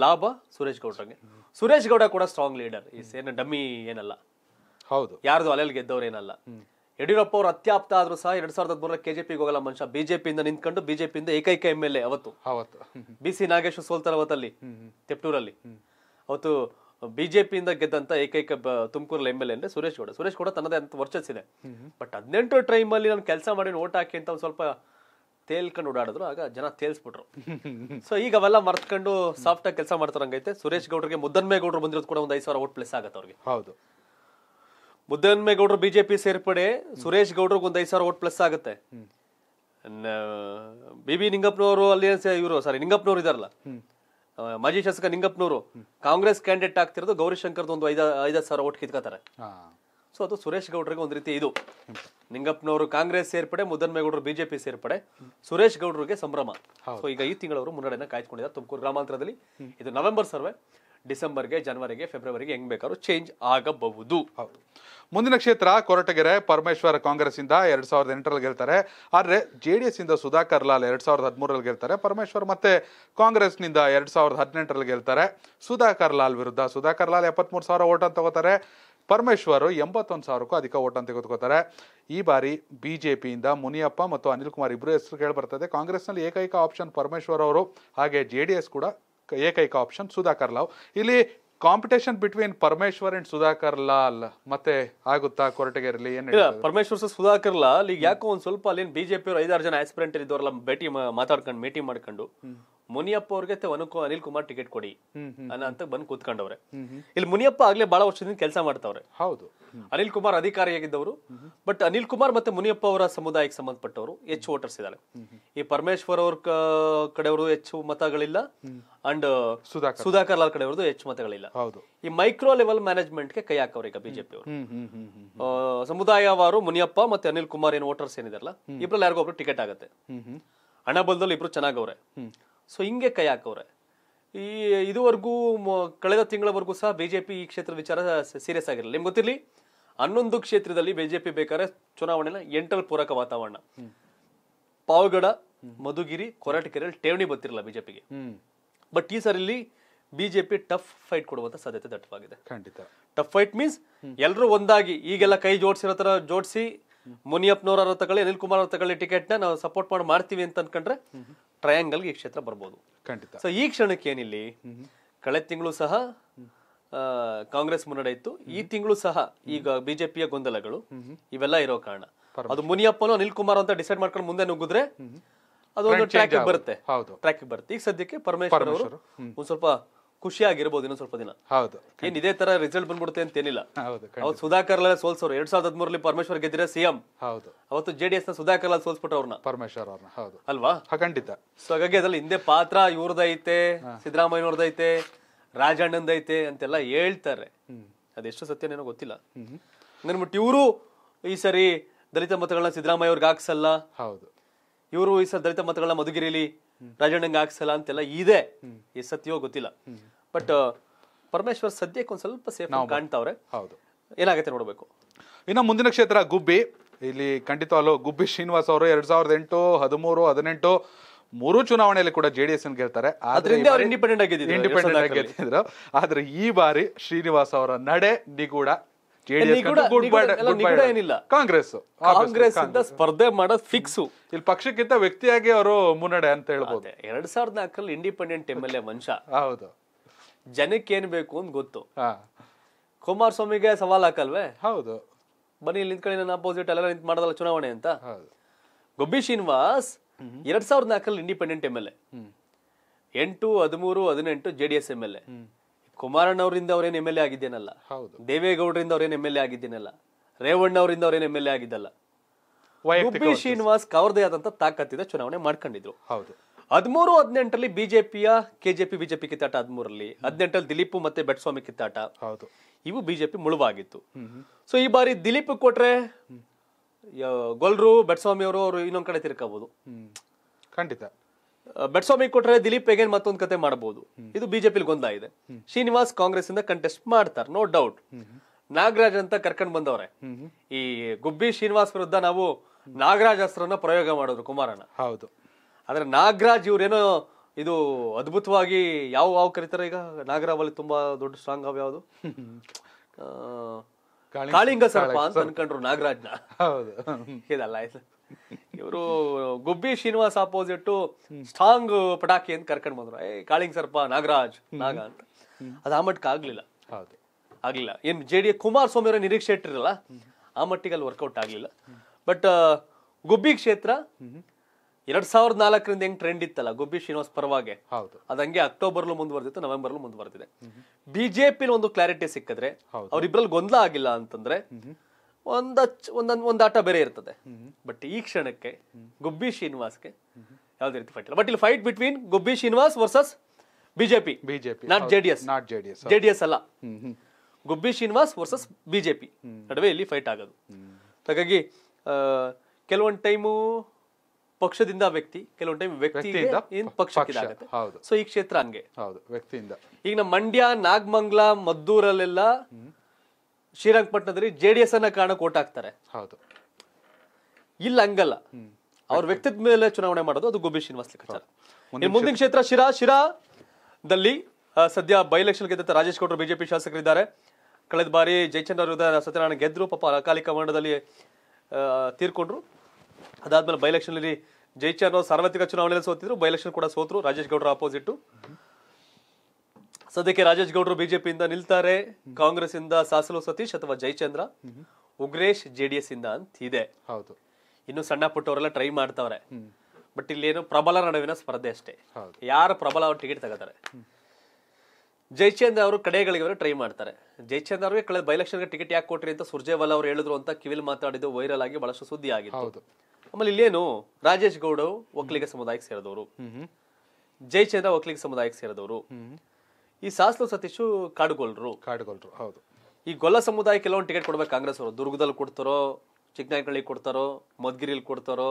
ಲಾಭ ಸುರೇಶ್ ಗೌಡರಿಗೆ ಸುರೇಶ್ ಗೌಡ ಕೂಡ ಸ್ಟ್ರಾಂಗ್ ಲೀಡರ್ ಈ ಏನು ಡಮ್ಮಿ ಏನಲ್ಲ ಹೌದು ಯಾರ್ದು ಅಲೆಲ್ ಗೆದ್ದವ್ರು ಏನಲ್ಲ ಯಡಿಯೂರಪ್ಪ ಅವರು ಅತ್ಯಾಪ್ತ ಆದ್ರೂ ಸಹ ಎರಡ್ ಸಾವಿರದ ಜೆ ಕೆಜೆಪಿಗೆ ಹೋಗಲ್ಲ ಮನುಷ್ಯ ಬಿಜೆಪಿಯಿಂದ ನಿಂತ್ಕೊಂಡು ಬಿಜೆಪಿಯಿಂದ ಏಕೈಕ ಎಂ ಎಲ್ ಎ ಅವತ್ತು ಬಿ ಸಿ ನಾಗೇಶ್ ಸೋಲ್ತಾರ ಅವತ್ತಲ್ಲಿ ತೆಪ್ಟೂರಲ್ಲಿ ಅವತ್ತು ಬಿಜೆಪಿಯಿಂದ ಗೆದ್ದಂತ ಏಕೈಕ ತುಮಕೂರಲ್ಲಿ ಎಂ ಎಲ್ ಎ ಅಂದ್ರೆ ಸುರೇಶ್ ಗೌಡ ಸುರೇಶ್ ಗೌಡ ತನ್ನದೇ ಅಂತ ಇದೆ ಬಟ್ ಹದಿನೆಂಟು ಟೈಮ್ ಅಲ್ಲಿ ನಾನು ಕೆಲಸ ಮಾಡಿ ಓಟ್ ಹಾಕಿ ಅಂತ ಒಂದು ಸ್ವಲ್ಪ ತೇಲ್ಕೊಂಡು ಓಡಾಡಿದ್ರು ಆಗ ಜನ ತೇಲ್ಸ್ಬಿಟ್ರು ಸೊ ಈಗ ಅವೆಲ್ಲ ಮರ್ತ್ಕೊಂಡು ಸಾಫ್ಟ್ ಆಗಿ ಕೆಲಸ ಮಾಡ್ತಾರಂಗೈತೆ ಸುರೇಶ್ ಗೌಡರಿಗೆ ಗೌಡ್ರು ಬಂದಿರೋದು ಕೂಡ ಒಂದ್ ಐದು ಸಾವಿರ ಓಟ್ ಪ್ಲೇಸ್ ಆಗತ್ತೆ ಅವ್ರಿಗೆ ಹೌದು ಮುದ್ದನ್ಮೇಗೌಡರು ಬಿಜೆಪಿ ಸೇರ್ಪಡೆ ಸುರೇಶ್ ಗೌಡ್ರಿಗೆ ಒಂದು ಐದು ಸಾವಿರ ಓಟ್ ಪ್ಲಸ್ ಆಗುತ್ತೆ ಬಿ ಬಿ ನಿಂಗಪ್ಪನವರು ಅಲ್ಲಿ ಇವರು ಸಾರಿ ನಿಂಗಪ್ಪನವರು ಇದಾರಲ್ಲ ಮಾಜಿ ಶಾಸಕ ನಿಂಗಪ್ಪನವರು ಕಾಂಗ್ರೆಸ್ ಕ್ಯಾಂಡಿಡೇಟ್ ಆಗ್ತಿರೋದು ಗೌರಿಶಂಕರ್ ಒಂದು ಐದ ಐದ್ ಸಾವಿರ ಓಟ್ ಕಿತ್ಕೋತಾರೆ ಸೊ ಅದು ಸುರೇಶ್ ಗೌಡ್ರಿಗೆ ಒಂದು ರೀತಿ ಇದು ನಿಂಗಪ್ಪನವರು ಕಾಂಗ್ರೆಸ್ ಸೇರ್ಪಡೆ ಮುದ್ದನ್ಮೇಗೌಡರು ಬಿಜೆಪಿ ಸೇರ್ಪಡೆ ಸುರೇಶ್ ಗೌಡ್ರಿಗೆ ಸಂಭ್ರಮ ಸೊ ಈಗ ಈ ತಿಂಗಳವರು ಮುನ್ನಡೆಯನ್ನು ಕಾಯ್ದುಕೊಂಡಿದ್ದಾರೆ ತುಮಕೂರು ಗ್ರಾಮಾಂತರದಲ್ಲಿ ಇದು ನವೆಂಬರ್ ಸರ್ವೆ ಡಿಸೆಂಬರ್ಗೆ ಜನವರಿಗೆ ಫೆಬ್ರವರಿಗೆ ಹೆಂಗ್ ಬೇಕಾದ್ರೂ ಚೇಂಜ್ ಆಗಬಹುದು ಮುಂದಿನ ಕ್ಷೇತ್ರ ಕೊರಟಗೆರೆ ಪರಮೇಶ್ವರ್ ಕಾಂಗ್ರೆಸ್ ಇಂದ ಎರಡ್ ಸಾವಿರದ ಎಂಟರಲ್ಲಿ ಗೆಲ್ತಾರೆ ಆದರೆ ಜೆ ಡಿ ಎಸ್ ಇಂದ ಸುಧಾಕರ್ ಲಾಲ್ ಎರಡ್ ಸಾವಿರದ ಹದಿಮೂರಲ್ಲಿ ಗೆಲ್ತಾರೆ ಪರಮೇಶ್ವರ್ ಮತ್ತೆ ಕಾಂಗ್ರೆಸ್ನಿಂದ ಎರಡ್ ಸಾವಿರದ ಹದಿನೆಂಟರಲ್ಲಿ ಗೆಲ್ತಾರೆ ಸುಧಾಕರ್ ಲಾಲ್ ವಿರುದ್ಧ ಸುಧಾಕರ್ ಲಾಲ್ ಎಪ್ಪತ್ಮೂರು ಸಾವಿರ ಓಟ್ ಅಂತ ತಗೋತಾರೆ ಪರಮೇಶ್ವರ್ ಎಂಬತ್ತೊಂದು ಸಾವಿರಕ್ಕೂ ಅಧಿಕ ಓಟ್ ಅಂತ ತೆಗೆದುಕೋತಾರೆ ಈ ಬಾರಿ ಬಿ ಜೆ ಪಿಯಿಂದ ಮುನಿಯಪ್ಪ ಮತ್ತು ಅನಿಲ್ ಕುಮಾರ್ ಇಬ್ಬರು ಹೆಸರು ಕೇಳಿ ಬರ್ತದೆ ಕಾಂಗ್ರೆಸ್ನಲ್ಲಿ ಏಕೈಕ ಆಪ್ಷನ್ ಪರಮೇಶ್ವರ್ ಅವರು ಹಾಗೆ ಜೆ ಡಿ ಎಸ್ ಕೂಡ ಏಕೈಕ ಆಪ್ಷನ್ ಸುಧಾಕರ್ ಲಾವ್ ಇಲ್ಲಿ competition between Parameshwar and Sudhakar Lal ಮತ್ತೆ ಆಗುತ್ತಾ ಕೊರಟಗೆರೆಯಲ್ಲಿ ಏನು ಪರಮೇಶ್ವರ್ ಸರ್ ಸುಧಾಕರ್ ಲಾಲ್ ಈಗ ಯಾಕೋ ಒಂದ್ ಸ್ವಲ್ಪ ಅಲ್ಲಿ ಬಿಜೆಪಿ ಅವರು ಐದಾರು ಜನ ಆಸ್ಪಿರೆಂಟ್ ಇದ್ದವರೆಲ್ಲ ಭೇಟಿ ಮಾತಾಡ್ಕೊಂಡು ಮೀಟಿಂಗ್ ಮಾಡ್ಕೊಂಡು ಮುನಿಯಪ್ಪ ಅವ್ರಿಗೆ ಅನಿಲ್ ಕುಮಾರ್ ಟಿಕೆಟ್ ಕೊಡಿ ಅಂತ ಬಂದು ಕೂತ್ಕೊಂಡವ್ರೆ ಇಲ್ಲಿ ಮುನಿಯಪ್ಪ ಆಗ್ಲೇ ಬಹಳ ವರ್ಷದಿಂದ ಕೆಲಸ ಮಾಡ್ತಾವ್ರೆ ಹೌದು ಅನಿಲ್ ಕುಮಾರ್ ಅಧಿಕಾರಿಯಾಗಿದ್ದವರು ಬಟ್ ಅನಿಲ್ ಕುಮಾರ್ ಮತ್ತೆ ಮುನಿಯಪ್ಪ ಅವರ ಸಮುದಾಯಕ್ಕೆ ಸಂಬಂಧಪಟ್ಟವರು ಹೆಚ್ಚು ವೋಟರ್ಸ್ ಇದ್ದಾರೆ ಈ ಪರಮೇಶ್ವರ್ ಅವ್ರ ಕಡೆಯವರು ಹೆಚ್ಚು ಮತಗಳಿಲ್ಲ ಅಂಡ್ ಸುಧಾಕರ್ ಲಾಲ್ ಕಡೆಯವ್ರದ್ದು ಹೆಚ್ಚು ಮತಗಳಿಲ್ಲ ಹೌದು ಈ ಮೈಕ್ರೋ ಲೆವೆಲ್ ಮ್ಯಾನೇಜ್ಮೆಂಟ್ ಗೆ ಕೈ ಹಾಕವ್ರ ಈಗ ಬಿಜೆಪಿ ಅವರು ಸಮುದಾಯವಾರು ಮುನಿಯಪ್ಪ ಮತ್ತೆ ಅನಿಲ್ ಕುಮಾರ್ ಏನ್ ವೋಟರ್ಸ್ ಏನಿದಾರಲ್ಲ ಇಬ್ಬರಲ್ಲಿ ಯಾರಿಗೊಬ್ರು ಟಿಕೆಟ್ ಆಗುತ್ತೆ ಹಣ ಬಲದಲ್ಲಿ ಇಬ್ರು ಚೆನ್ನಾಗವ್ರೆ ಸೊ ಹಿಂಗೆ ಕೈ ಹಾಕವ್ರೆ ಈ ಇದುವರೆಗೂ ಕಳೆದ ತಿಂಗಳವರೆಗೂ ಸಹ ಬಿಜೆಪಿ ಈ ಕ್ಷೇತ್ರದ ವಿಚಾರ ಸೀರಿಯಸ್ ಆಗಿರಲಿಲ್ಲ ನಿಮ್ಗೆ ಗೊತ್ತಿರಲಿ ಹನ್ನೊಂದು ಕ್ಷೇತ್ರದಲ್ಲಿ ಬಿಜೆಪಿ ಬೇಕಾದ್ರೆ ಚುನಾವಣೆನ ಎಂಟಲ್ ಪೂರಕ ವಾತಾವರಣ ಪಾವಗಡ ಮಧುಗಿರಿ ಕೊರಟಕೆರೆಯಲ್ಲಿ ಠೇವಣಿ ಬರ್ತಿರಲ್ಲ ಬಿಜೆಪಿಗೆ ಬಟ್ ಈ ಸರಿಲಿ ಬಿಜೆಪಿ ಟಫ್ ಫೈಟ್ ಕೊಡುವಂತ ಸಾಧ್ಯತೆ ದಟ್ಟವಾಗಿದೆ ಖಂಡಿತ ಟಫ್ ಫೈಟ್ ಮೀನ್ಸ್ ಎಲ್ಲರೂ ಒಂದಾಗಿ ಈಗೆಲ್ಲ ಕೈ ಜೋಡಿಸಿರೋ ತರ ಜೋಡಿಸಿ ಮುನಿಯಪ್ಪನವರ ತಗೊಳ್ಳಿ ಅನಿಲ್ ಕುಮಾರ್ ಅವ್ರ ತಗೊಳ್ಳಿ ಟಿಕೆಟ್ ನ ನಾವು ಸಪೋರ್ಟ್ ಮಾಡಿ ಮಾಡ್ತೀವಿ ಅಂತ ಅನ್ಕೊಂಡ್ರೆ ಟ್ರಯಾಂಗಲ್ ಈ ಕ್ಷೇತ್ರ ಬರ್ಬೋದು ಖಂಡಿತ ಸೊ ಈ ಕ್ಷಣಕ್ಕೆ ಏನಿಲ್ಲ ಕಳೆದ ತಿಂಗಳು ಸಹ ಕಾಂಗ್ರೆಸ್ ಮುನ್ನಡೆ ಇತ್ತು ಈ ತಿಂಗಳು ಸಹ ಈಗ ಬಿಜೆಪಿಯ ಗೊಂದಲಗಳು ಇವೆಲ್ಲ ಇರೋ ಕಾರಣ ಅದು ಮುನಿಯಪ್ಪನೋ ಅನಿಲ್ ಕುಮಾರ್ ಅಂತ ಡಿಸೈಡ್ ಮಾಡ್ಕೊಂಡು ಮುಂದೆ ನುಗ್ಗಿದ್ರೆ ಅದೊಂದು ಟ್ರ್ಯಾಕ್ ಬರುತ್ತೆ ಟ್ರ್ಯಾಕ್ ಬರುತ್ತೆ ಈಗ ಸದ್ಯಕ್ಕೆ ಪರಮೇಶ್ವರ್ ಅವರು ಒಂದ್ ಸ್ವಲ್ಪ ಖುಷಿಯಾಗಿರ್ಬೋದು ಇನ್ನೊಂದು ಸ್ವಲ್ಪ ದಿನ ಹೌದು ಏನ್ ಇದೇ ತರ ರಿಸಲ್ಟ್ ಬಂದ್ಬಿಡುತ್ತೆ ಅಂತ ಏನಿಲ್ಲ ಹೌದು ಸುಧಾಕರ್ ಲಾಲ್ ಸೋಲ್ಸೋರು ಎರಡ್ ಸಾವಿರದ ಹದಿಮೂರಲ್ಲಿ ಪರಮೇಶ್ವರ್ ಗೆದ್ದಿರೋ ಸಿಎಂ ಹೌದು ಅವತ್ತು ಜೆಡಿಎಸ್ ನ ಸುಧಾಕರ್ ಲಾಲ್ ಸೋಲ್ಸ್ಬಿಟ್ಟು ಅವ್ರನ್ನ ಪರಮೇಶ್ವರ್ ಅವ್ರನ್ನ ಹೌದು ಅಲ್ವಾ ಖಂಡಿತ ಸೊ ಹಾಗಾಗಿ ಅದ್ರಲ್ಲಿ ಹಿಂದೆ ಪಾತ್ರ ಇವ್ರದೈತೆ ಸಿದ್ದರಾಮಯ್ಯವ್ರದೈತೆ ರಾಜಣ್ಣಂದೈತೆ ಅಂತೆಲ್ಲ ಹೇಳ್ತಾರೆ ಅದೆಷ್ಟು ಸತ್ಯನೇನೋ ಗೊತ್ತಿಲ್ಲ ಅಂದ್ಬಿಟ್ಟು ಇವರು ಈ ಸರಿ ದಲಿತ ಮತಗಳನ್ನ ಸಿದ್ದರಾಮಯ್ಯ ಅವ್ರಿಗೆ ಹಾಕ್ಸಲ್ಲ ಹೌದು ಇವರು ಈ ಸಲ ದಲಿತ ಮತಗಳನ್ನ ಮಧುಗಿರಿಲಿ ರಾಜಣ್ಣಂಗೆ ಹಾಕ್ಸಲ್ಲ ಅಂತೆಲ್ಲ ಇದೆ ಈ ಸತ್ಯೋ ಗೊತ್ತಿಲ್ಲ ಬಟ್ ಪರಮೇಶ್ವರ್ ಸದ್ಯಕ್ಕೆ ಒಂದ್ ಸ್ವಲ್ಪ ಸೇಫ್ ಕಾಣ್ತಾವ್ರೆ ಹೌದು ಏನಾಗುತ್ತೆ ನೋಡಬೇಕು ಇನ್ನು ಮುಂದಿನ ಕ್ಷೇತ್ರ ಗುಬ್ಬಿ ಇಲ್ಲಿ ಖಂಡಿತ ಖಂಡಿತವಲ್ಲೂ ಗುಬ್ಬಿ ಶ್ರೀನಿವಾಸ್ ಅವರು ಎರಡ್ ಸಾವಿರದ ಎಂಟು ಹದಿಮೂರು ಹದಿನೆಂಟು ಮೂರು ಚುನಾವಣೆಯಲ್ಲಿ ಕೂಡ ಜೆ ಡಿ ಎಸ್ ಗೆಲ್ತಾರೆ ಇಂಡಿಪೆಂಡೆಂಟ್ ಆಗಿ ಆದ್ರೆ ಈ ಬಾರಿ ಶ್ರೀನಿವಾಸ್ ಅವರ ನಡೆ ನಿಗೂಢ ಕಾಂಗ್ರೆಸ್ ಕಾಂಗ್ರೆಸ್ ಇಂದ ಸ್ಪರ್ಧೆ ಮಾಡೋದು ಫಿಕ್ಸ್ ಇಲ್ಲಿ ಪಕ್ಷಕ್ಕಿಂತ ವ್ಯಕ್ತಿಯಾಗಿ ಅವರು ಮುನ್ನಡೆ ಅಂತ ಹೇಳ್ಬೋದು ಎರಡ್ ಸಾವಿರದ ನಾಲ್ಕರಲ್ಲಿ ಇಂಡಿಪೆಂಡೆಂಟ್ ಎಂ ಎಲ್ ಎ ಮನುಷ್ಯ ಹೌದು ಜನಕ್ಕೆ ಏನ್ ಬೇಕು ಅಂತ ಗೊತ್ತು ಕುಮಾರಸ್ವಾಮಿಗೆ ಸವಾಲ್ ಹಾಕಲ್ವೇ ಹೌದು ಬನ್ನಿ ಇಲ್ಲಿ ನಿಂತ್ಕೊಳ್ಳಿ ನನ್ನ ಅಪೋಸಿಟ್ ಎಲ್ಲ ನಿಂತ್ ಮಾಡೋದಲ್ಲ ಚುನಾವಣೆ ಅಂತ ಗೊಬ್ಬಿ ಶ್ರೀನಿವಾಸ್ ಎರಡ್ ಸಾವಿರದ ನಾಲ್ಕರಲ್ಲಿ ಇಂಡಿಪೆಂಡೆಂಟ್ ಎಂ ಎಲ್ ಎ ಎಂಟು ಹದಿಮೂರು ಹದಿನೆಂಟು J D S M L A Kumaranna ಅವರಿಂದ ಅವ್ರೇನು ಎಮ್ ಎಲ್ ಎ ಆಗಿದ್ದೇನಲ್ಲ ಹೌದು ದೇವೇಗೌಡರಿಂದ ಅವ್ರೇನು ಎಮ್ ಎಲ್ ಎ ಆಗಿದ್ದೇನಲ್ಲ ರೇವಣ್ಣ ಅವರಿಂದ ಅವ್ರೇನು ಎಮ್ ಎಲ್ ಎ ಆಗಿದ್ದಲ್ಲ ಬಿ ಶ್ರೀನಿವಾಸ್ ಅವ್ರದೇ ಆದಂತ ತಾಕತ್ತಿದ ಚುನಾವಣೆ ಮಾಡ್ಕೊಂಡಿದ್ರು ಹೌದು ಹದಿಮೂರು ಹದಿನೆಂಟರಲ್ಲಿ ಬಿಜೆಪಿಯ ಕೆಜೆಪಿ ಬಿಜೆಪಿ ಕಿತ್ತಾಟ ಹದಿಮೂರಲ್ಲಿ ಹದಿನೆಂಟರಲ್ಲಿ ದಿಲೀಪ್ ಮತ್ತೆ ಬೆಟ್ಸ್ವಾಮಿ ಕಿತ್ತಾಟ ಹೌದು ಇವು ಬಿಜೆಪಿ ಮುಳುವಾಗಿತ್ತು ಸೊ ಈ ಬಾರಿ ದಿಲೀಪ್ ಕೊಟ್ರೆ ಗೊಲ್ರು ಬೆಟ್ಸ್ವಾಮಿ ಅವರು ಅವರು ಇನ್ನೊಂದ್ ಕಡೆ ತಿರ್ಕಬಹುದು ಖಂಡಿತ ಬೆಟ್ಸ್ವಾಮಿ ಕೊಟ್ರೆ ದಿಲೀಪ್ ಎಗೇನ್ ಮತ್ತೊಂದು ಕತೆ ಮಾಡಬಹುದು ಇದು ಬಿಜೆಪಿ ಗೊಂದಲ ಇದೆ ಶ್ರೀನಿವಾಸ್ ಕಾಂಗ್ರೆಸ್ ಇಂದ ಕಂಟೆಸ್ಟ್ ಮಾಡ್ತಾರೆ ನೋ ಡೌಟ್ ನಾಗರಾಜ್ ಅಂತ ಕರ್ಕೊಂಡ್ ಬಂದವ್ರೆ ಈ ಗುಬ್ಬಿ ಶ್ರೀನಿವಾಸ್ ವಿರುದ್ಧ ನಾವು ನಾಗರಾಜ್ ಅಸ್ತ್ರನ ಪ್ರಯೋಗ ಮಾಡಿದ್ರು ಕುಮಾರಣ್ಣ ಹೌದು ಆದ್ರೆ ನಾಗರಾಜ್ ಇವ್ರೇನೋ ಇದು ಅದ್ಭುತವಾಗಿ ಯಾವ ಯಾವ ಕರೀತಾರೆ ಈಗ ನಾಗರಾವಲ್ಲಿ ತುಂಬಾ ದೊಡ್ಡ ಸ್ಟ್ರಾಂಗ್ ಅವ್ ಯಾವುದು ಕಾಳಿಂಗ ಸರ್ಪ ಅಂತ ಅನ್ಕೊಂಡ್ರು ನಾಗರಾಜ್ನ ಹೌದು ಇದಲ್ಲ ಇವರು ಗುಬ್ಬಿ ಶ್ರೀನಿವಾಸ್ ಅಪೋಸಿಟ್ ಸ್ಟ್ರಾಂಗ್ ಪಟಾಕಿ ಅಂತ ಕರ್ಕೊಂಡ್ ಬಂದ್ರು ಏ ಕಾಳಿಂಗ್ ಸರ್ಪ ನಾಗರಾಜ್ ನಾಗ ಅಂತ ಅದು ಆ ಮಟ್ಟಕ್ಕೆ ಆಗ್ಲಿಲ್ಲ ಆಗ್ಲಿಲ್ಲ ಏನ್ ಜೆ ಡಿ ಸ್ವಾಮಿ ಅವರ ನಿರೀಕ್ಷೆ ಇಟ್ಟಿರಲ್ಲ ಆ ಮಟ್ಟಿಗೆ ಅಲ್ಲಿ ವರ್ಕೌಟ್ ಆಗ್ಲಿಲ್ಲ ಬಟ್ ಗುಬ್ಬಿ ಕ್ಷೇತ್ರ ಎರಡ್ ಸಾವಿರದ ನಾಲ್ಕರಿಂದ ಹೆಂಗ್ ಟ್ರೆಂಡ್ ಇತ್ತಲ್ಲ ಗುಬ್ಬಿ ಶ್ರೀನಿವಾಸ್ ಪರವಾಗಿ ಅದಂಗೆ ಅಕ್ಟೋಬರ್ಲೂ ಮುಂದುವರೆದಿತ್ತು ನವೆಂಬರ್ ಮುಂದುವರೆದಿದೆ ಬಿಜೆಪಿ ಒಂದು ಕ್ಲಾರಿಟಿ ಸಿಕ್ಕಿದ್ರೆ ಅವ್ರಿಬ್ರಲ್ಲಿ ಗೊಂದಲ ಆಗಿಲ್ಲ ಅಂತಂದ್ರೆ ಒಂದ ಒಂದೊಂದು ಒಂದು ಆಟ ಬೇರೆ ಇರ್ತದೆ ಬಟ್ ಈ ಕ್ಷಣಕ್ಕೆ ಗುಬ್ಬಿ ಶ್ರೀನಿವಾಸ್ಗೆ ಯಾವ್ದೇ ರೀತಿ ಫೈಟ್ ಬಟ್ ಇಲ್ಲಿ fight between Gubbi Srinivas versus BJP BJP not JDS not JDS JDS ಅಲ್ಲ ಗುಬ್ಬಿ ಶ್ರೀನಿವಾಸ್ ವರ್ಸಸ್ ಬಿಜೆಪಿ ನಡುವೆ ಇಲ್ಲಿ ಫೈಟ್ ಆಗೋದು ಹಾಗಾಗಿ ಕೆಲವೊಂದು ಟೈಮು ಪಕ್ಷದಿಂದ ವ್ಯಕ್ತಿ ಕೆಲವೊಂದು ಟೈಮ್ ವ್ಯಕ್ತಿಯಿಂದ ಹೌದು ಸೊ ಈ ಕ್ಷೇತ್ರ ಹಂಗೆ ಹೌದು ವ್ಯಕ್ತಿಯಿಂದ ಈಗ ನಮ್ಮ ಮಂಡ್ಯ ನಾಗಮಂಗ್ಲ ಮದ್ದೂರಲ್ಲೆಲ್ಲ ಶ್ರೀರಂಗಪಟ್ಟಣದಲ್ಲಿ ಜೆ ಡಿ ಎಸ್ ಅನ್ನ ಕಾರಣಕ್ಕೆ ಓಟ್ ಹಾಕ್ತಾರೆ ಹೌದು ಇಲ್ಲ ಹಂಗಲ್ಲ ಅವ್ರ ವ್ಯಕ್ತಿತ್ವ ಮೇಲೆ ಚುನಾವಣೆ ಮಾಡೋದು ಅದು ಗೋಬಿ ಶ್ರೀನಿವಾಸ್ ಲೆಕ್ಕಾಚಾರ ಮುಂದಿನ ಕ್ಷೇತ್ರ ಶಿರಾ ಶಿರಾದಲ್ಲಿ ಸದ್ಯ ಬೈ ಎಲೆಕ್ಷನ್ ಗೆದ್ದಂತ ರಾಜೇಶ್ ಗೌಡರು ಬಿಜೆಪಿ ಶಾಸಕರಿದ್ದಾರೆ ಕಳೆದ ಬಾರಿ ಜಯಚಂದ್ರ ವಿರುದ್ಧ ಸತ್ಯನಾರಾಯಣ ಗೆದ್ರು ಪಾಪ ಅಕಾಲಿಕ ಮಂಡದಲ್ಲಿ ತೀರ್ಕೊಂಡ್ರು ಅದಾದ್ಮೇಲೆ ಬೈ ಎಲೆಕ್ಷನ್ ಜಯಚಂದ್ರ ಸಾರ್ವತ್ರಿಕ ಚುನಾವಣೆಯಲ್ಲಿ ಸೋತಿದ್ರು ಬೈ ಎಲೆಕ್ಷನ್ ಕೂಡ ಸೋತರು ರಾಜೇಶ್ ಗೌಡರ ಅಪೋಸಿಟ್ ಸದ್ಯಕ್ಕೆ ರಾಜೇಶ್ ಬಿಜೆಪಿ ಬಿಜೆಪಿಯಿಂದ ನಿಲ್ತಾರೆ ಕಾಂಗ್ರೆಸ್ ಇಂದ ಸಾಸಲು ಸತೀಶ್ ಅಥವಾ ಜಯಚಂದ್ರ ಉಗ್ರೇಶ್ ಜೆಡಿಎಸ್ ಇಂದ ಅಂತ ಇದೆ ಹೌದು ಇನ್ನು ಸಣ್ಣ ಪುಟ್ಟವರೆಲ್ಲ ಟ್ರೈ ಮಾಡ್ತವ್ರೆ ಬಟ್ ಏನು ಪ್ರಬಲ ನಡುವಿನ ಸ್ಪರ್ಧೆ ಅಷ್ಟೇ ಯಾರು ಪ್ರಬಲ ಅವ್ರು ಟಿಕೆಟ್ ತಗೋತಾರೆ ಜೈಚಂದ್ರ ಅವರು ಕಡೆಗಳಿಗೆ ಟ್ರೈ ಮಾಡ್ತಾರೆ ಜಯಚಂದ್ರ ಅವ್ರಿಗೆ ಕಳೆದ ಟಿಕೆಟ್ ಯಾಕೆ ಕೊಟ್ರಿ ಅಂತ ಸುರ್ಜೇವಾಲಾ ಅವರು ಹೇಳಿದ್ರು ಅಂತ ಕಿವಿಲ್ ಮಾತಾಡಿದ್ದು ವೈರಲ್ ಆಗಿ ಬಹಳಷ್ಟು ಸುದ್ದಿ ಆಗಿತ್ತು ಆಮೇಲೆ ಇಲ್ಲೇನು ರಾಜೇಶ್ ಗೌಡ ಒಕ್ಕಲಿಗ ಸಮುದಾಯಕ್ಕೆ ಸೇರಿದವರು ಜಯಚಂದ್ರ ಒಕ್ಕಲಿಗ ಸಮುದಾಯಕ್ಕೆ ಸೇರಿದವರು ಈ ಸಾಸ್ಲು ಸತೀಶು ಕಾಡುಗೊಲ್ರು ಕಾಡುಗೊಲ್ರು ಹೌದು ಈ ಗೊಲ್ಲ ಸಮುದಾಯ ಕೆಲವೊಂದು ಟಿಕೆಟ್ ಕೊಡ್ಬೇಕು ಕಾಂಗ್ರೆಸ್ ಅವರು ದುರ್ಗದಲ್ಲಿ ಕೊಡ್ತಾರೋ ಚಿಕ್ಕನಾಯಕಳ್ಳಿ ಕೊಡ್ತಾರೋ ಮದ್ಗಿರಿಲಿ ಕೊಡ್ತಾರೋ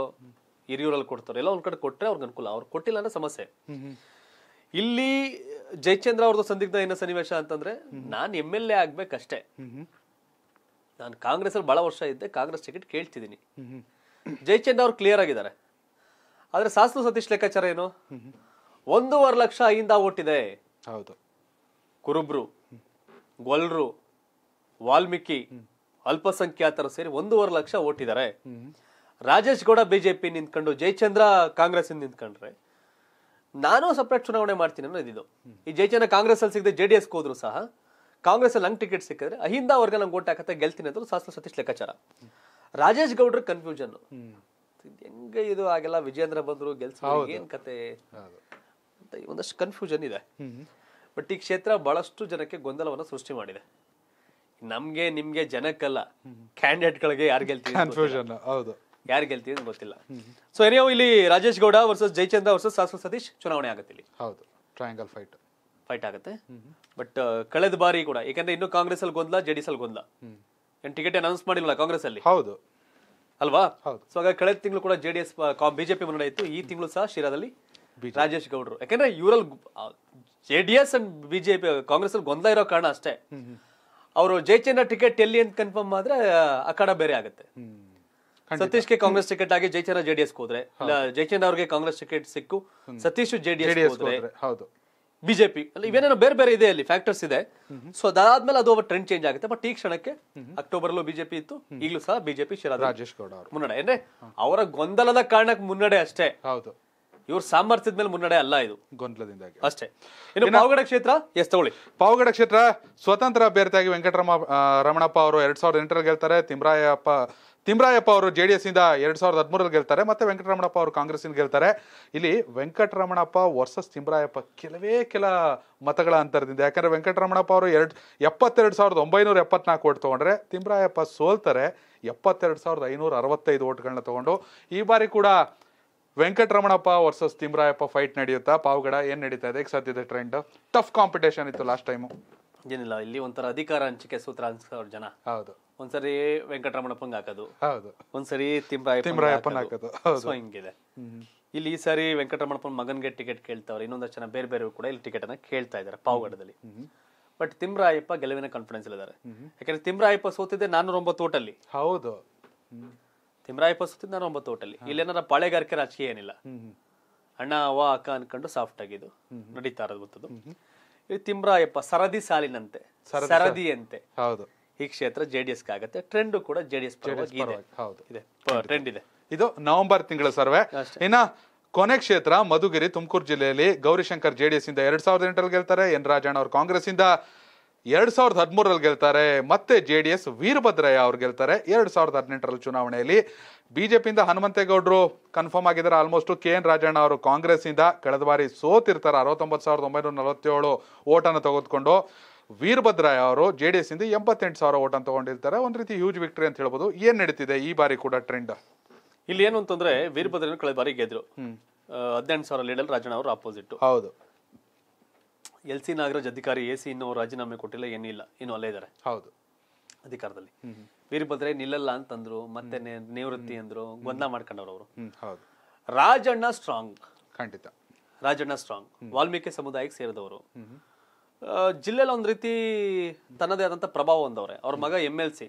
ಹಿರಿಯೂರಲ್ಲಿ ಕೊಡ್ತಾರೋ ಎಲ್ಲ ಒಂದ್ ಕಡೆ ಕೊಟ್ರೆ ಅವ್ರಿಗೆ ಅನುಕೂಲ ಅವ್ರು ಕೊಟ್ಟಿಲ್ಲ ಅಂದ್ರೆ ಸಮಸ್ಯೆ ಇಲ್ಲಿ ಜಯಚಂದ್ರ ಅವ್ರದ್ದು ಸಂದಿಗ್ಧ ಏನೋ ಸನ್ನಿವೇಶ ಅಂತಂದ್ರೆ ನಾನು ಎಮ್ ಎಲ್ ಎ ಆಗ್ಬೇಕಷ್ಟೇ ನಾನು ಕಾಂಗ್ರೆಸ್ ಅಲ್ಲಿ ಬಹಳ ವರ್ಷ ಇದ್ದೆ ಕಾಂಗ್ರೆಸ್ ಟಿಕೆಟ್ ಕೇಳ್ತಿದ್ದೀನಿ ಜಯಚಂದ್ರ ಅವ್ರು ಕ್ಲಿಯರ್ ಆಗಿದ್ದಾರೆ ಆದ್ರೆ ಸಾಸು ಸತೀಶ್ ಲೆಕ್ಕಾಚಾರ ಏನು ಒಂದೂವರೆ ಲಕ್ಷ ಐದಿಂದ ಓಟಿದೆ ಹೌದು ಕುರುಬ್ರು ಗೊಲ್ರು ವಾಲ್ಮೀಕಿ ಅಲ್ಪಸಂಖ್ಯಾತರು ಸೇರಿ ಒಂದೂವರೆ ಲಕ್ಷ ಓಟಿದ್ದಾರೆ ರಾಜೇಶ್ ಗೌಡ ಬಿಜೆಪಿ ನಿಂತ್ಕೊಂಡು ಜಯಚಂದ್ರ ಕಾಂಗ್ರೆಸ್ ನಿಂತ್ಕೊಂಡ್ರೆ ನಾನು ಸಪ್ರೇಟ್ ಚುನಾವಣೆ ಮಾಡ್ತೀನಿ ಅನ್ನೋ ಇದು ಈ ಜಯಚಂದ್ರ ಕಾಂಗ್ರೆಸ್ ಅಲ್ಲಿ ಸಿಗದೆ ಜೆ ಡಿ ಎಸ್ ಹೋದ್ರು ಸಹ ಕಾಂಗ್ರೆಸ್ ಅಲ್ಲಿ ಹಂಗ್ ಟಿಕೆಟ್ ಸಿಕ್ಕಿದ್ರೆ ಅಹಿಂದ ವರ್ಗ ನಂಗೆ ಓಟ್ ಹಾಕತ್ತೆ ಗೆಲ್ತೀನಿ ಅಂತ ಶಾಸ್ತ್ರ ಸತೀಶ್ ಲೆಕ್ಕಾಚಾರ ರಾಜೇಶ್ ಗೌಡ್ರ ಕನ್ಫ್ಯೂಷನ್ ಹೆಂಗ ಇದು ಆಗೆಲ್ಲ ವಿಜೇಂದ್ರ ಬಂದ್ರು ಗೆಲ್ಸ ಏನ್ ಕತೆ ಒಂದಷ್ಟು ಕನ್ಫ್ಯೂಷನ್ ಇದೆ ಬಟ್ ಈ ಕ್ಷೇತ್ರ ಬಹಳಷ್ಟು ಜನಕ್ಕೆ ಗೊಂದಲವನ್ನು ಸೃಷ್ಟಿ ಮಾಡಿದೆ ನಮ್ಗೆ ನಿಮ್ಗೆ ಜನಕ್ಕಲ್ಲ ಕ್ಯಾಂಡಿಡೇಟ್ಗಳಿಗೆ ಯಾರು ಗೆಲ್ತೀವಿ ಹೌದು ಯಾರು ಗೆಲ್ತೀವಿ ಅಂತ ಗೊತ್ತಿಲ್ಲ ಸೊ ಏನೋ ಇಲ್ಲಿ ರಾಜೇಶ್ ಗೌಡ ವರ್ಸಸ್ ಜಯಚಂದ್ರ ವರ್ಸಸ್ ಸಾಸ್ವ ಸತೀಶ್ ಚುನಾವಣೆ ಆಗುತ್ತೆ ಇಲ್ಲಿ ಹೌದು ಟ್ರಯಾಂಗಲ್ ಫೈಟ್ ಫೈಟ್ ಆಗುತ್ತೆ ಬಟ್ ಕಳೆದ ಬಾರಿ ಕೂಡ ಯಾಕಂದ್ರೆ ಇನ್ನು ಕಾಂಗ್ರೆಸ್ ಅಲ್ಲಿ ಗೊಂದಲ ಜೆಡಿಎಸ್ ಅಲ್ಲಿ ಗೊಂದಲ ಟಿಕೆಟ್ ಅನೌನ್ಸ್ ಮಾಡಿಲ್ಲ ಕಾಂಗ್ರೆಸ್ ಅಲ್ಲಿ ಹೌದು ಅಲ್ವಾ ಸೊ ಹಾಗಾಗಿ ಕಳೆದ ತಿಂಗಳು ಕೂಡ ಜೆಡಿಎಸ್ ಬಿಜೆಪಿ ಮುನ್ನಡೆ ಇತ್ತು ಈ ತಿಂಗಳು ಸಹ ಶಿರಾದಲ್ಲಿ ರಾಜೇಶ್ ಗೌಡರು ಯಾಕಂದ್ರೆ ಇವರಲ್ಲಿ J D S and BJP Congress ಅಲ್ಲಿ ಗೊಂದಲ ಇರೋ ಕಾರಣ ಅಷ್ಟೇ ಅವರು ಜೈಚಂದ್ರ ಟಿಕೆಟ್ ಎಲ್ಲಿ ಅಂತ ಕನ್ಫರ್ಮ್ ಆದ್ರೆ ಅಖಾಡ ಬೇರೆ ಆಗುತ್ತೆ ಗೆ ಕಾಂಗ್ರೆಸ್ ಟಿಕೆಟ್ ಆಗಿ ಡಿ ಜೆಡಿಎಸ್ ಹೋದ್ರೆ ಜೈಚಂದ್ರ ಅವ್ರಿಗೆ ಕಾಂಗ್ರೆಸ್ ಟಿಕೆಟ್ ಸಿಕ್ಕು ಸತೀಶ್ ಜೆಡಿಎಸ್ ಹೌದು ಬಿಜೆಪಿ ಇವೇನೇನೋ ಬೇರೆ ಬೇರೆ ಇದೆ ಅಲ್ಲಿ ಫ್ಯಾಕ್ಟರ್ಸ್ ಇದೆ ಸೊ ಅದಾದ್ಮೇಲೆ ಅದು ಟ್ರೆಂಡ್ ಚೇಂಜ್ ಆಗುತ್ತೆ ಬಟ್ ಈ ಕ್ಷಣಕ್ಕೆ ಅಕ್ಟೋಬರ್ ಅಲ್ಲೂ ಬಿಜೆಪಿ ಇತ್ತು ಈಗಲೂ ಸಹ ಬಿಜೆಪಿ ಶಿರಾ ರಾಜೇಶ್ ಗೌಡ ಮುನ್ನಡೆ ಅಂದ್ರೆ ಅವರ ಗೊಂದಲದ ಕಾರಣಕ್ಕೆ ಮುನ್ನಡೆ ಅಷ್ಟೇ ಹೌದು ಇವ್ರ ಸಾಮರ್ಥ್ಯದ ಮೇಲೆ ಮುನ್ನಡೆ ಅಲ್ಲ ಇದು ಗೊಂದಲದಿಂದಾಗಿ ಅಷ್ಟೇ ಇನ್ನು ಪಾವಗಡ ಕ್ಷೇತ್ರ ಎಸ್ ತಗೊಳ್ಳಿ ಪಾವಗಡ ಕ್ಷೇತ್ರ ಸ್ವತಂತ್ರ ಅಭ್ಯರ್ಥಿಯಾಗಿ ವೆಂಕಟರಮ ರಮಣಪ್ಪ ಅವರು ಎರಡ್ ಸಾವಿರದ ಎಂಟರಲ್ಲಿ ಗೆಲ್ತಾರೆ ತಿಮ್ರಾಯಪ್ಪ ತಿಮ್ರಾಯಪ್ಪ ಅವರು ಜೆ ಡಿ ಎಸ್ ಇಂದ ಎರಡ್ ಸಾವಿರದ ಹದಿಮೂರಲ್ಲಿ ಗೆಲ್ತಾರೆ ಮತ್ತೆ ವೆಂಕಟರಮಣಪ್ಪ ಅವರು ಕಾಂಗ್ರೆಸ್ಸಿಂದ ಗೆಲ್ತಾರೆ ಇಲ್ಲಿ ವೆಂಕಟರಮಣಪ್ಪ ವರ್ಸಸ್ ತಿಮ್ರಾಯಪ್ಪ ಕೆಲವೇ ಕೆಲ ಮತಗಳ ಅಂತರದಿಂದ ಯಾಕಂದ್ರೆ ವೆಂಕಟರಮಣಪ್ಪ ಅವರು ಎರಡು ಎಪ್ಪತ್ತೆರಡು ಸಾವಿರದ ಒಂಬೈನೂರ ಎಪ್ಪತ್ನಾಲ್ಕು ಓಟ್ ತಗೊಂಡ್ರೆ ತಿಮ್ರಾಯಪ್ಪ ಸೋಲ್ತಾರೆ ಎಪ್ಪತ್ತೆರಡು ಸಾವಿರದ ಐನೂರ ಅರವತ್ತೈದು ಓಟ್ಗಳನ್ನ ತಗೊಂಡು ಈ ಬಾರಿ ಕೂಡ ವೆಂಕಟರಮಣಪ್ಪ ವರ್ಸಸ್ ತಿಮ್ರಾಯಪ್ಪ ಫೈಟ್ ನಡೆಯುತ್ತಾ ಪಾವಗಡ ಏನ್ ನಡೀತಾ ಇದೆ ಸದ್ಯದ ಟ್ರೆಂಡ್ ಟಫ್ ಕಾಂಪಿಟೇಷನ್ ಇತ್ತು ಲಾಸ್ಟ್ ಟೈಮ್ ಏನಿಲ್ಲ ಇಲ್ಲಿ ಒಂಥರ ಅಧಿಕಾರ ಹಂಚಿಕೆ ಸೂತ್ರ ಅನ್ಸ್ತಾವ್ರ ಜನ ಹೌದು ಒಂದ್ಸರಿ ವೆಂಕಟರಮಣಪ್ಪ ಹಾಕೋದು ಹೌದು ಒಂದ್ಸರಿ ತಿಮ್ರಾಯ ತಿಮ್ರಾಯಪ್ಪನ ಹಾಕೋದು ಸೊ ಹಿಂಗಿದೆ ಇಲ್ಲಿ ಈ ಸಾರಿ ವೆಂಕಟರಮಣಪ್ಪ ಮಗನ್ಗೆ ಟಿಕೆಟ್ ಕೇಳ್ತಾವ್ರೆ ಇನ್ನೊಂದಷ್ಟು ಜನ ಬೇರೆ ಬೇರೆ ಕೂಡ ಇಲ್ಲಿ ಟಿಕೆಟ್ ಅನ್ನ ಕೇಳ್ತಾ ಇದ್ದಾರೆ ಪಾವಗಡದಲ್ಲಿ ಬಟ್ ತಿಮ್ರಾಯಪ್ಪ ಗೆಲುವಿನ ಕಾನ್ಫಿಡೆನ್ಸ್ ಇದ್ದಾರೆ ಯಾಕಂದ್ರೆ ತಿಮ್ರಾಯಪ್ಪ ಸೋತಿದ್ದೆ ನಾನ್ನೂರ ಒಂಬತ್ತು ಓಟಲ್ಲಿ ಹೌದು ತಿಮ್ರಾಯಪ್ಪ ಸುತ್ತಿನ ನಾನು ಒಂಬತ್ತು ಓಟಲ್ಲಿ ಇಲ್ಲೇನಾರ ಪಾಳೆಗಾರಿಕೆ ರಾಜಕೀಯ ಏನಿಲ್ಲ ಅಣ್ಣ ಅವ ಅಕ್ಕ ಅನ್ಕೊಂಡು ಸಾಫ್ಟ್ ಆಗಿದ್ದು ನಡೀತಾ ಇರೋದು ಗೊತ್ತದು ತಿಮ್ರಾಯಪ್ಪ ಸರದಿ ಸಾಲಿನಂತೆ ಸರದಿಯಂತೆ ಹೌದು ಈ ಕ್ಷೇತ್ರ ಜೆ ಡಿ ಎಸ್ ಆಗುತ್ತೆ ಟ್ರೆಂಡ್ ಕೂಡ ಜೆ ಡಿ ಎಸ್ ಇದೆ ಟ್ರೆಂಡ್ ಇದೆ ಇದು ನವೆಂಬರ್ ತಿಂಗಳ ಸರ್ವೆ ಇನ್ನ ಕೊನೆ ಕ್ಷೇತ್ರ ಮಧುಗಿರಿ ತುಮಕೂರು ಜಿಲ್ಲೆಯಲ್ಲಿ ಗೌರಿಶಂಕರ್ ಜೆಡಿಎಸ್ ಇಂದ ಎರಡ್ ಸಾವಿರದ ಎಂಟರಲ್ಲಿ ಗೆಲ್ತಾರೆ ಎನ್ ರಾಜಣ್ಣ ಅವರು ಕಾಂಗ್ರೆಸ್ ಇಂದ ಎರಡ್ ಸಾವಿರದ ಹದಿಮೂರಲ್ಲಿ ಗೆಲ್ತಾರೆ ಮತ್ತೆ ಜೆ ಡಿ ಎಸ್ ವೀರಭದ್ರಯ್ಯ ಅವ್ರು ಗೆಲ್ತಾರೆ ಎರಡ್ ಸಾವಿರದ ಹದಿನೆಂಟರಲ್ಲಿ ಚುನಾವಣೆಯಲ್ಲಿ ಬಿಜೆಪಿಯಿಂದ ಹನುಮಂತೇಗೌಡರು ಕನ್ಫರ್ಮ್ ಆಗಿದ್ದಾರೆ ಆಲ್ಮೋಸ್ಟ್ ಕೆ ಎನ್ ರಾಜಣ್ಣ ಅವರು ಇಂದ ಕಳೆದ ಬಾರಿ ಸೋತಿರ್ತಾರೆ ಅರವತ್ತೊಂಬತ್ತು ಸಾವಿರದ ಒಂಬೈನೂರ ನಲವತ್ತೇಳು ಓಟನ್ನು ತೆಗೆದುಕೊಂಡು ವೀರಭದ್ರಾಯ ಅವರು ಜೆ ಡಿ ಎಸ್ ಇಂದ ಎಂಬತ್ತೆಂಟು ಸಾವಿರ ಓಟನ್ನು ತಗೊಂಡಿರ್ತಾರೆ ಒಂದು ರೀತಿ ಹ್ಯೂಜ್ ವಿಕ್ಟರಿ ಅಂತ ಹೇಳ್ಬೋದು ಏನ್ ನಡೀತಿದೆ ಈ ಬಾರಿ ಕೂಡ ಟ್ರೆಂಡ್ ಇಲ್ಲಿ ಏನು ಅಂತಂದ್ರೆ ವೀರಭದ್ರ ಕಳೆದ ಬಾರಿ ಗೆದ್ರು ಹದಿನೆಂಟು ಸಾವಿರ ಲೀಡಲ್ಲಿ ರಾಜಣ್ಣ ಅವರು ಅಪೋಸಿಟ್ ಹೌದು ಎಲ್ ಸಿ ನಾಗರಾಜ್ ಅಧಿಕಾರಿ ಎ ಸಿ ಇನ್ನೂ ರಾಜೀನಾಮೆ ಕೊಟ್ಟಿಲ್ಲ ಏನಿಲ್ಲ ಇನ್ನು ಅಲ್ಲೇ ಇದ್ದಾರೆ ಹೌದು ಅಧಿಕಾರದಲ್ಲಿ ವೀರಭದ್ರೆ ನಿಲ್ಲಲ್ಲ ಅಂತಂದ್ರು ಮತ್ತೆ ನಿವೃತ್ತಿ ಅಂದ್ರು ಗೊಂದಲ ಮಾಡ್ಕೊಂಡವ್ರು ಅವರು ಹೌದು ರಾಜಣ್ಣ ಸ್ಟ್ರಾಂಗ್ ಖಂಡಿತ ರಾಜಣ್ಣ ಸ್ಟ್ರಾಂಗ್ ವಾಲ್ಮೀಕಿ ಸಮುದಾಯಕ್ಕೆ ಸೇರಿದವರು ಜಿಲ್ಲೆಯಲ್ಲಿ ಒಂದ್ ರೀತಿ ತನ್ನದೇ ಆದಂತ ಪ್ರಭಾವ ಹೊಂದವ್ರೆ ಅವ್ರ ಮಗ ಎಂ ಎಲ್ ಸಿ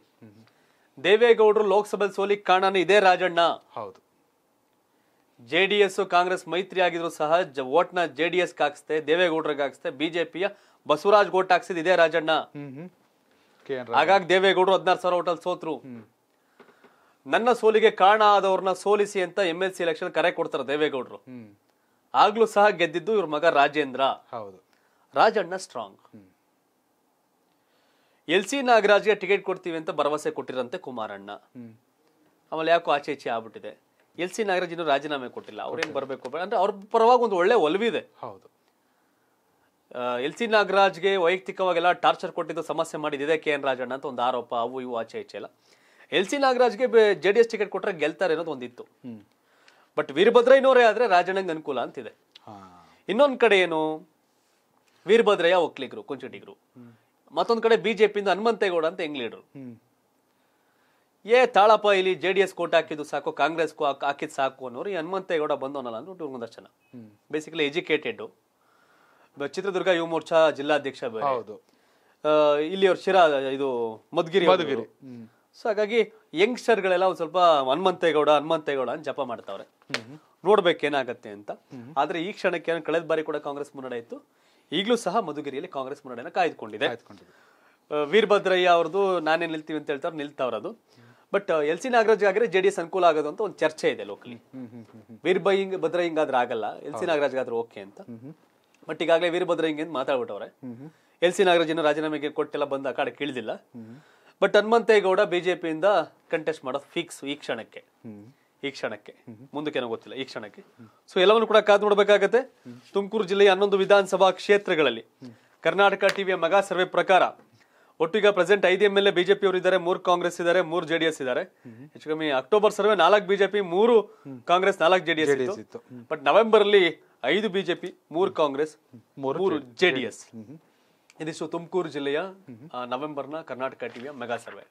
ದೇವೇಗೌಡರು ಲೋಕಸಭೆ ಸೋಲಿ ಕಾರಣನೇ ಇದೇ ರಾಜಣ್ಣ ಹೌದು ಜೆ ಡಿ ಎಸ್ ಕಾಂಗ್ರೆಸ್ ಮೈತ್ರಿ ಆಗಿದ್ರು ಸಹ ಜ ಓಟ್ನ ಜೆ ಡಿ ಎಸ್ ಹಾಕಿಸ್ತೆ ದೇವೇಗೌಡರಿಗೆ ಹಾಕ್ಸ್ತೆ ಬಿಜೆಪಿಯ ಬಸವರಾಜ್ ಓಟ್ ಹಾಕ್ಸಿದ್ ಇದೇ ರಾಜಣ್ಣ ಹಾಗಾಗಿ ದೇವೇಗೌಡರು ಹದಿನಾರು ಸಾವಿರ ಓಟಲ್ ಸೋತ್ರು ನನ್ನ ಸೋಲಿಗೆ ಕಾರಣ ಆದವ್ರನ್ನ ಸೋಲಿಸಿ ಅಂತ ಎಂ ಎಲ್ ಸಿ ಎಲೆಕ್ಷನ್ ಕರೆ ಕೊಡ್ತಾರೆ ದೇವೇಗೌಡರು ಆಗ್ಲೂ ಸಹ ಗೆದ್ದಿದ್ದು ಇವ್ರ ಮಗ ರಾಜೇಂದ್ರ ಹೌದು ರಾಜಣ್ಣ ಸ್ಟ್ರಾಂಗ್ ಎಲ್ ಸಿ ನಾಗರಾಜ್ಗೆ ಟಿಕೆಟ್ ಕೊಡ್ತೀವಿ ಅಂತ ಭರವಸೆ ಕೊಟ್ಟಿರಂತೆ ಕುಮಾರಣ್ಣ ಆಮೇಲೆ ಯಾಕೋ ಆಚೆ ಈಚೆ ಆಗ್ಬಿಟ್ಟಿದೆ ಎಲ್ ಸಿ ನಾಗರಾಜ್ ಇನ್ನು ರಾಜೀನಾಮೆ ಕೊಟ್ಟಿಲ್ಲ ಅವ್ರೇನು ಬರಬೇಕು ಅಂದ್ರೆ ಅವ್ರ ಪರವಾಗಿ ಒಂದು ಒಳ್ಳೆ ಒಲವಿದೆ ಹೌದು ಎಲ್ ಸಿ ನಾಗರಾಜ್ಗೆ ವೈಯಕ್ತಿಕವಾಗೆಲ್ಲ ಟಾರ್ಚರ್ ಕೊಟ್ಟಿದ್ದು ಸಮಸ್ಯೆ ಮಾಡಿದ್ದಿದೆ ಕೆ ಎನ್ ರಾಜಣ್ಣ ಅಂತ ಒಂದು ಆರೋಪ ಅವು ಇವು ಆಚೆ ಈಚೆ ಎಲ್ಲ ಎಲ್ ಸಿ ನಾಗರಾಜ್ಗೆ ಜೆ ಡಿ ಎಸ್ ಟಿಕೆಟ್ ಕೊಟ್ಟರೆ ಗೆಲ್ತಾರೆ ಅನ್ನೋದು ಒಂದಿತ್ತು ಬಟ್ ವೀರಭದ್ರಯ್ಯನವರೇ ಆದರೆ ರಾಜಣ್ಣಂಗೆ ಅನುಕೂಲ ಅಂತಿದೆ ಇನ್ನೊಂದು ಕಡೆ ಏನು ವೀರಭದ್ರಯ್ಯ ಒಕ್ಕಲಿಗರು ಕುಂಚಿಟಿಗರು ಮತ್ತೊಂದು ಕಡೆ ಬಿಜೆಪಿಯಿಂದ ಹನುಮಂತೇಗೌಡ ಅಂತ ಹೆಂಗ್ ಲೀಡ್ರು ಏ ತಾಳಪ್ಪ ಇಲ್ಲಿ ಜೆ ಡಿ ಎಸ್ ಕೋಟ್ ಹಾಕಿದ್ದು ಸಾಕು ಕಾಂಗ್ರೆಸ್ ಹಾಕಿದ್ ಸಾಕು ಅನ್ನೋರು ಈ ಹನುಮಂತೇಗೌಡ ಬಂದವನಲ್ಲ ಅಂದ್ಬಿಟ್ಟು ಒಂದಷ್ಟು ಬೇಸಿಕಲಿ ಎಜುಕೇಟೆಡ್ ಚಿತ್ರದುರ್ಗ ಯುವ ಮೋರ್ಚಾ ಜಿಲ್ಲಾಧ್ಯಕ್ಷ ಇಲ್ಲಿ ಅವ್ರ ಶಿರಾ ಇದು ಮಧುಗಿರಿ ಮಧುಗಿರಿ ಸೊ ಹಾಗಾಗಿ ಯಂಗ್ಸ್ಟರ್ಗಳೆಲ್ಲ ಒಂದ್ ಸ್ವಲ್ಪ ಹನುಮಂತೇಗೌಡ ಹನುಮಂತೇಗೌಡ ಅಂತ ಜಪ ಮಾಡ್ತಾವ್ರೆ ನೋಡ್ಬೇಕೇನಾಗತ್ತೆ ಅಂತ ಆದ್ರೆ ಈ ಕ್ಷಣಕ್ಕೆ ಕಳೆದ ಬಾರಿ ಕೂಡ ಕಾಂಗ್ರೆಸ್ ಮುನ್ನಡೆ ಇತ್ತು ಈಗಲೂ ಸಹ ಮಧುಗಿರಿಯಲ್ಲಿ ಕಾಂಗ್ರೆಸ್ ಮುನ್ನಡೆನ ಕಾಯ್ದುಕೊಂಡಿದೆ ವೀರಭದ್ರಯ್ಯ ಅವ್ರದ್ದು ನಾನೇ ನಿಲ್ತೀವಿ ಅಂತ ಹೇಳ್ತಾರೆ ನಿಲ್ತಾವ್ರದು ಬಟ್ ಎಲ್ ಸಿ ನಾಗರಾಜ್ ಆಗಿದ್ರೆ ಜೆ ಡಿ ಎಸ್ ಅನುಕೂಲ ಆಗೋದು ಅಂತ ಒಂದು ಚರ್ಚೆ ಇದೆ ಲೋಕಲಿ ವೀರ್ಭಯ್ ಹಿಂಗ್ ಭದ್ರ ಆದ್ರೆ ಆಗಲ್ಲ ಎಲ್ ಸಿ ನಾಗರಾಜ್ ಆದ್ರೆ ಓಕೆ ಅಂತ ಬಟ್ ಈಗಾಗಲೇ ವೀರಭದ್ರ ಹಿಂಗೆ ಮಾತಾಡ್ಬಿಟ್ಟವ್ರೆ ಎಲ್ ಸಿ ನಾಗರಾಜ್ ರಾಜೀನಾಮೆಗೆ ಕೊಟ್ಟೆಲ್ಲ ಬಂದ ಆ ಕಡೆ ಕೇಳಿದಿಲ್ಲ ಬಟ್ ಹನುಮಂತೇಗೌಡ ಬಿಜೆಪಿಯಿಂದ ಕಂಟೆಸ್ಟ್ ಮಾಡೋದು ಫಿಕ್ಸ್ ಈ ಕ್ಷಣಕ್ಕೆ ಈ ಕ್ಷಣಕ್ಕೆ ಮುಂದಕ್ಕೆ ಏನೋ ಗೊತ್ತಿಲ್ಲ ಈ ಕ್ಷಣಕ್ಕೆ ಸೊ ಎಲ್ಲವನ್ನು ಕೂಡ ಕಾದು ನೋಡಬೇಕಾಗತ್ತೆ ತುಮಕೂರು ಜಿಲ್ಲೆಯ ಹನ್ನೊಂದು ವಿಧಾನಸಭಾ ಕ್ಷೇತ್ರಗಳಲ್ಲಿ ಕರ್ನಾಟಕ ಟಿವಿಯ ಮಗಾ ಸರ್ವೆ ಪ್ರಕಾರ ಒಟ್ಟು ಈಗ ಪ್ರೆಸೆಂಟ್ ಐದು ಎಂ ಎಲ್ ಎ ಬಿಜೆಪಿ ಅವರು ಇದ್ದಾರೆ ಮೂರು ಕಾಂಗ್ರೆಸ್ ಇದ್ದಾರೆ ಮೂರು ಜೆಡಿಎಸ್ ಇದಾರೆ ಹೆಚ್ಚು ಕಮ್ಮಿ ಅಕ್ಟೋಬರ್ ಸರ್ವೆ ನಾಲ್ಕು ಬಿಜೆಪಿ ಮೂರು ಕಾಂಗ್ರೆಸ್ ನಾಲ್ಕು ಜೆಡಿಎಸ್ ಇತ್ತು ಬಟ್ ನವೆಂಬರ್ ಅಲ್ಲಿ ಐದು ಬಿಜೆಪಿ ಮೂರು ಕಾಂಗ್ರೆಸ್ ಮೂರು ಜೆಡಿಎಸ್ ಇದಿಷ್ಟು ತುಮಕೂರು ಜಿಲ್ಲೆಯ ನವೆಂಬರ್ನ ಕರ್ನಾಟಕ ಟಿವಿಯ ಮೆಗಾ ಸರ್ವೆ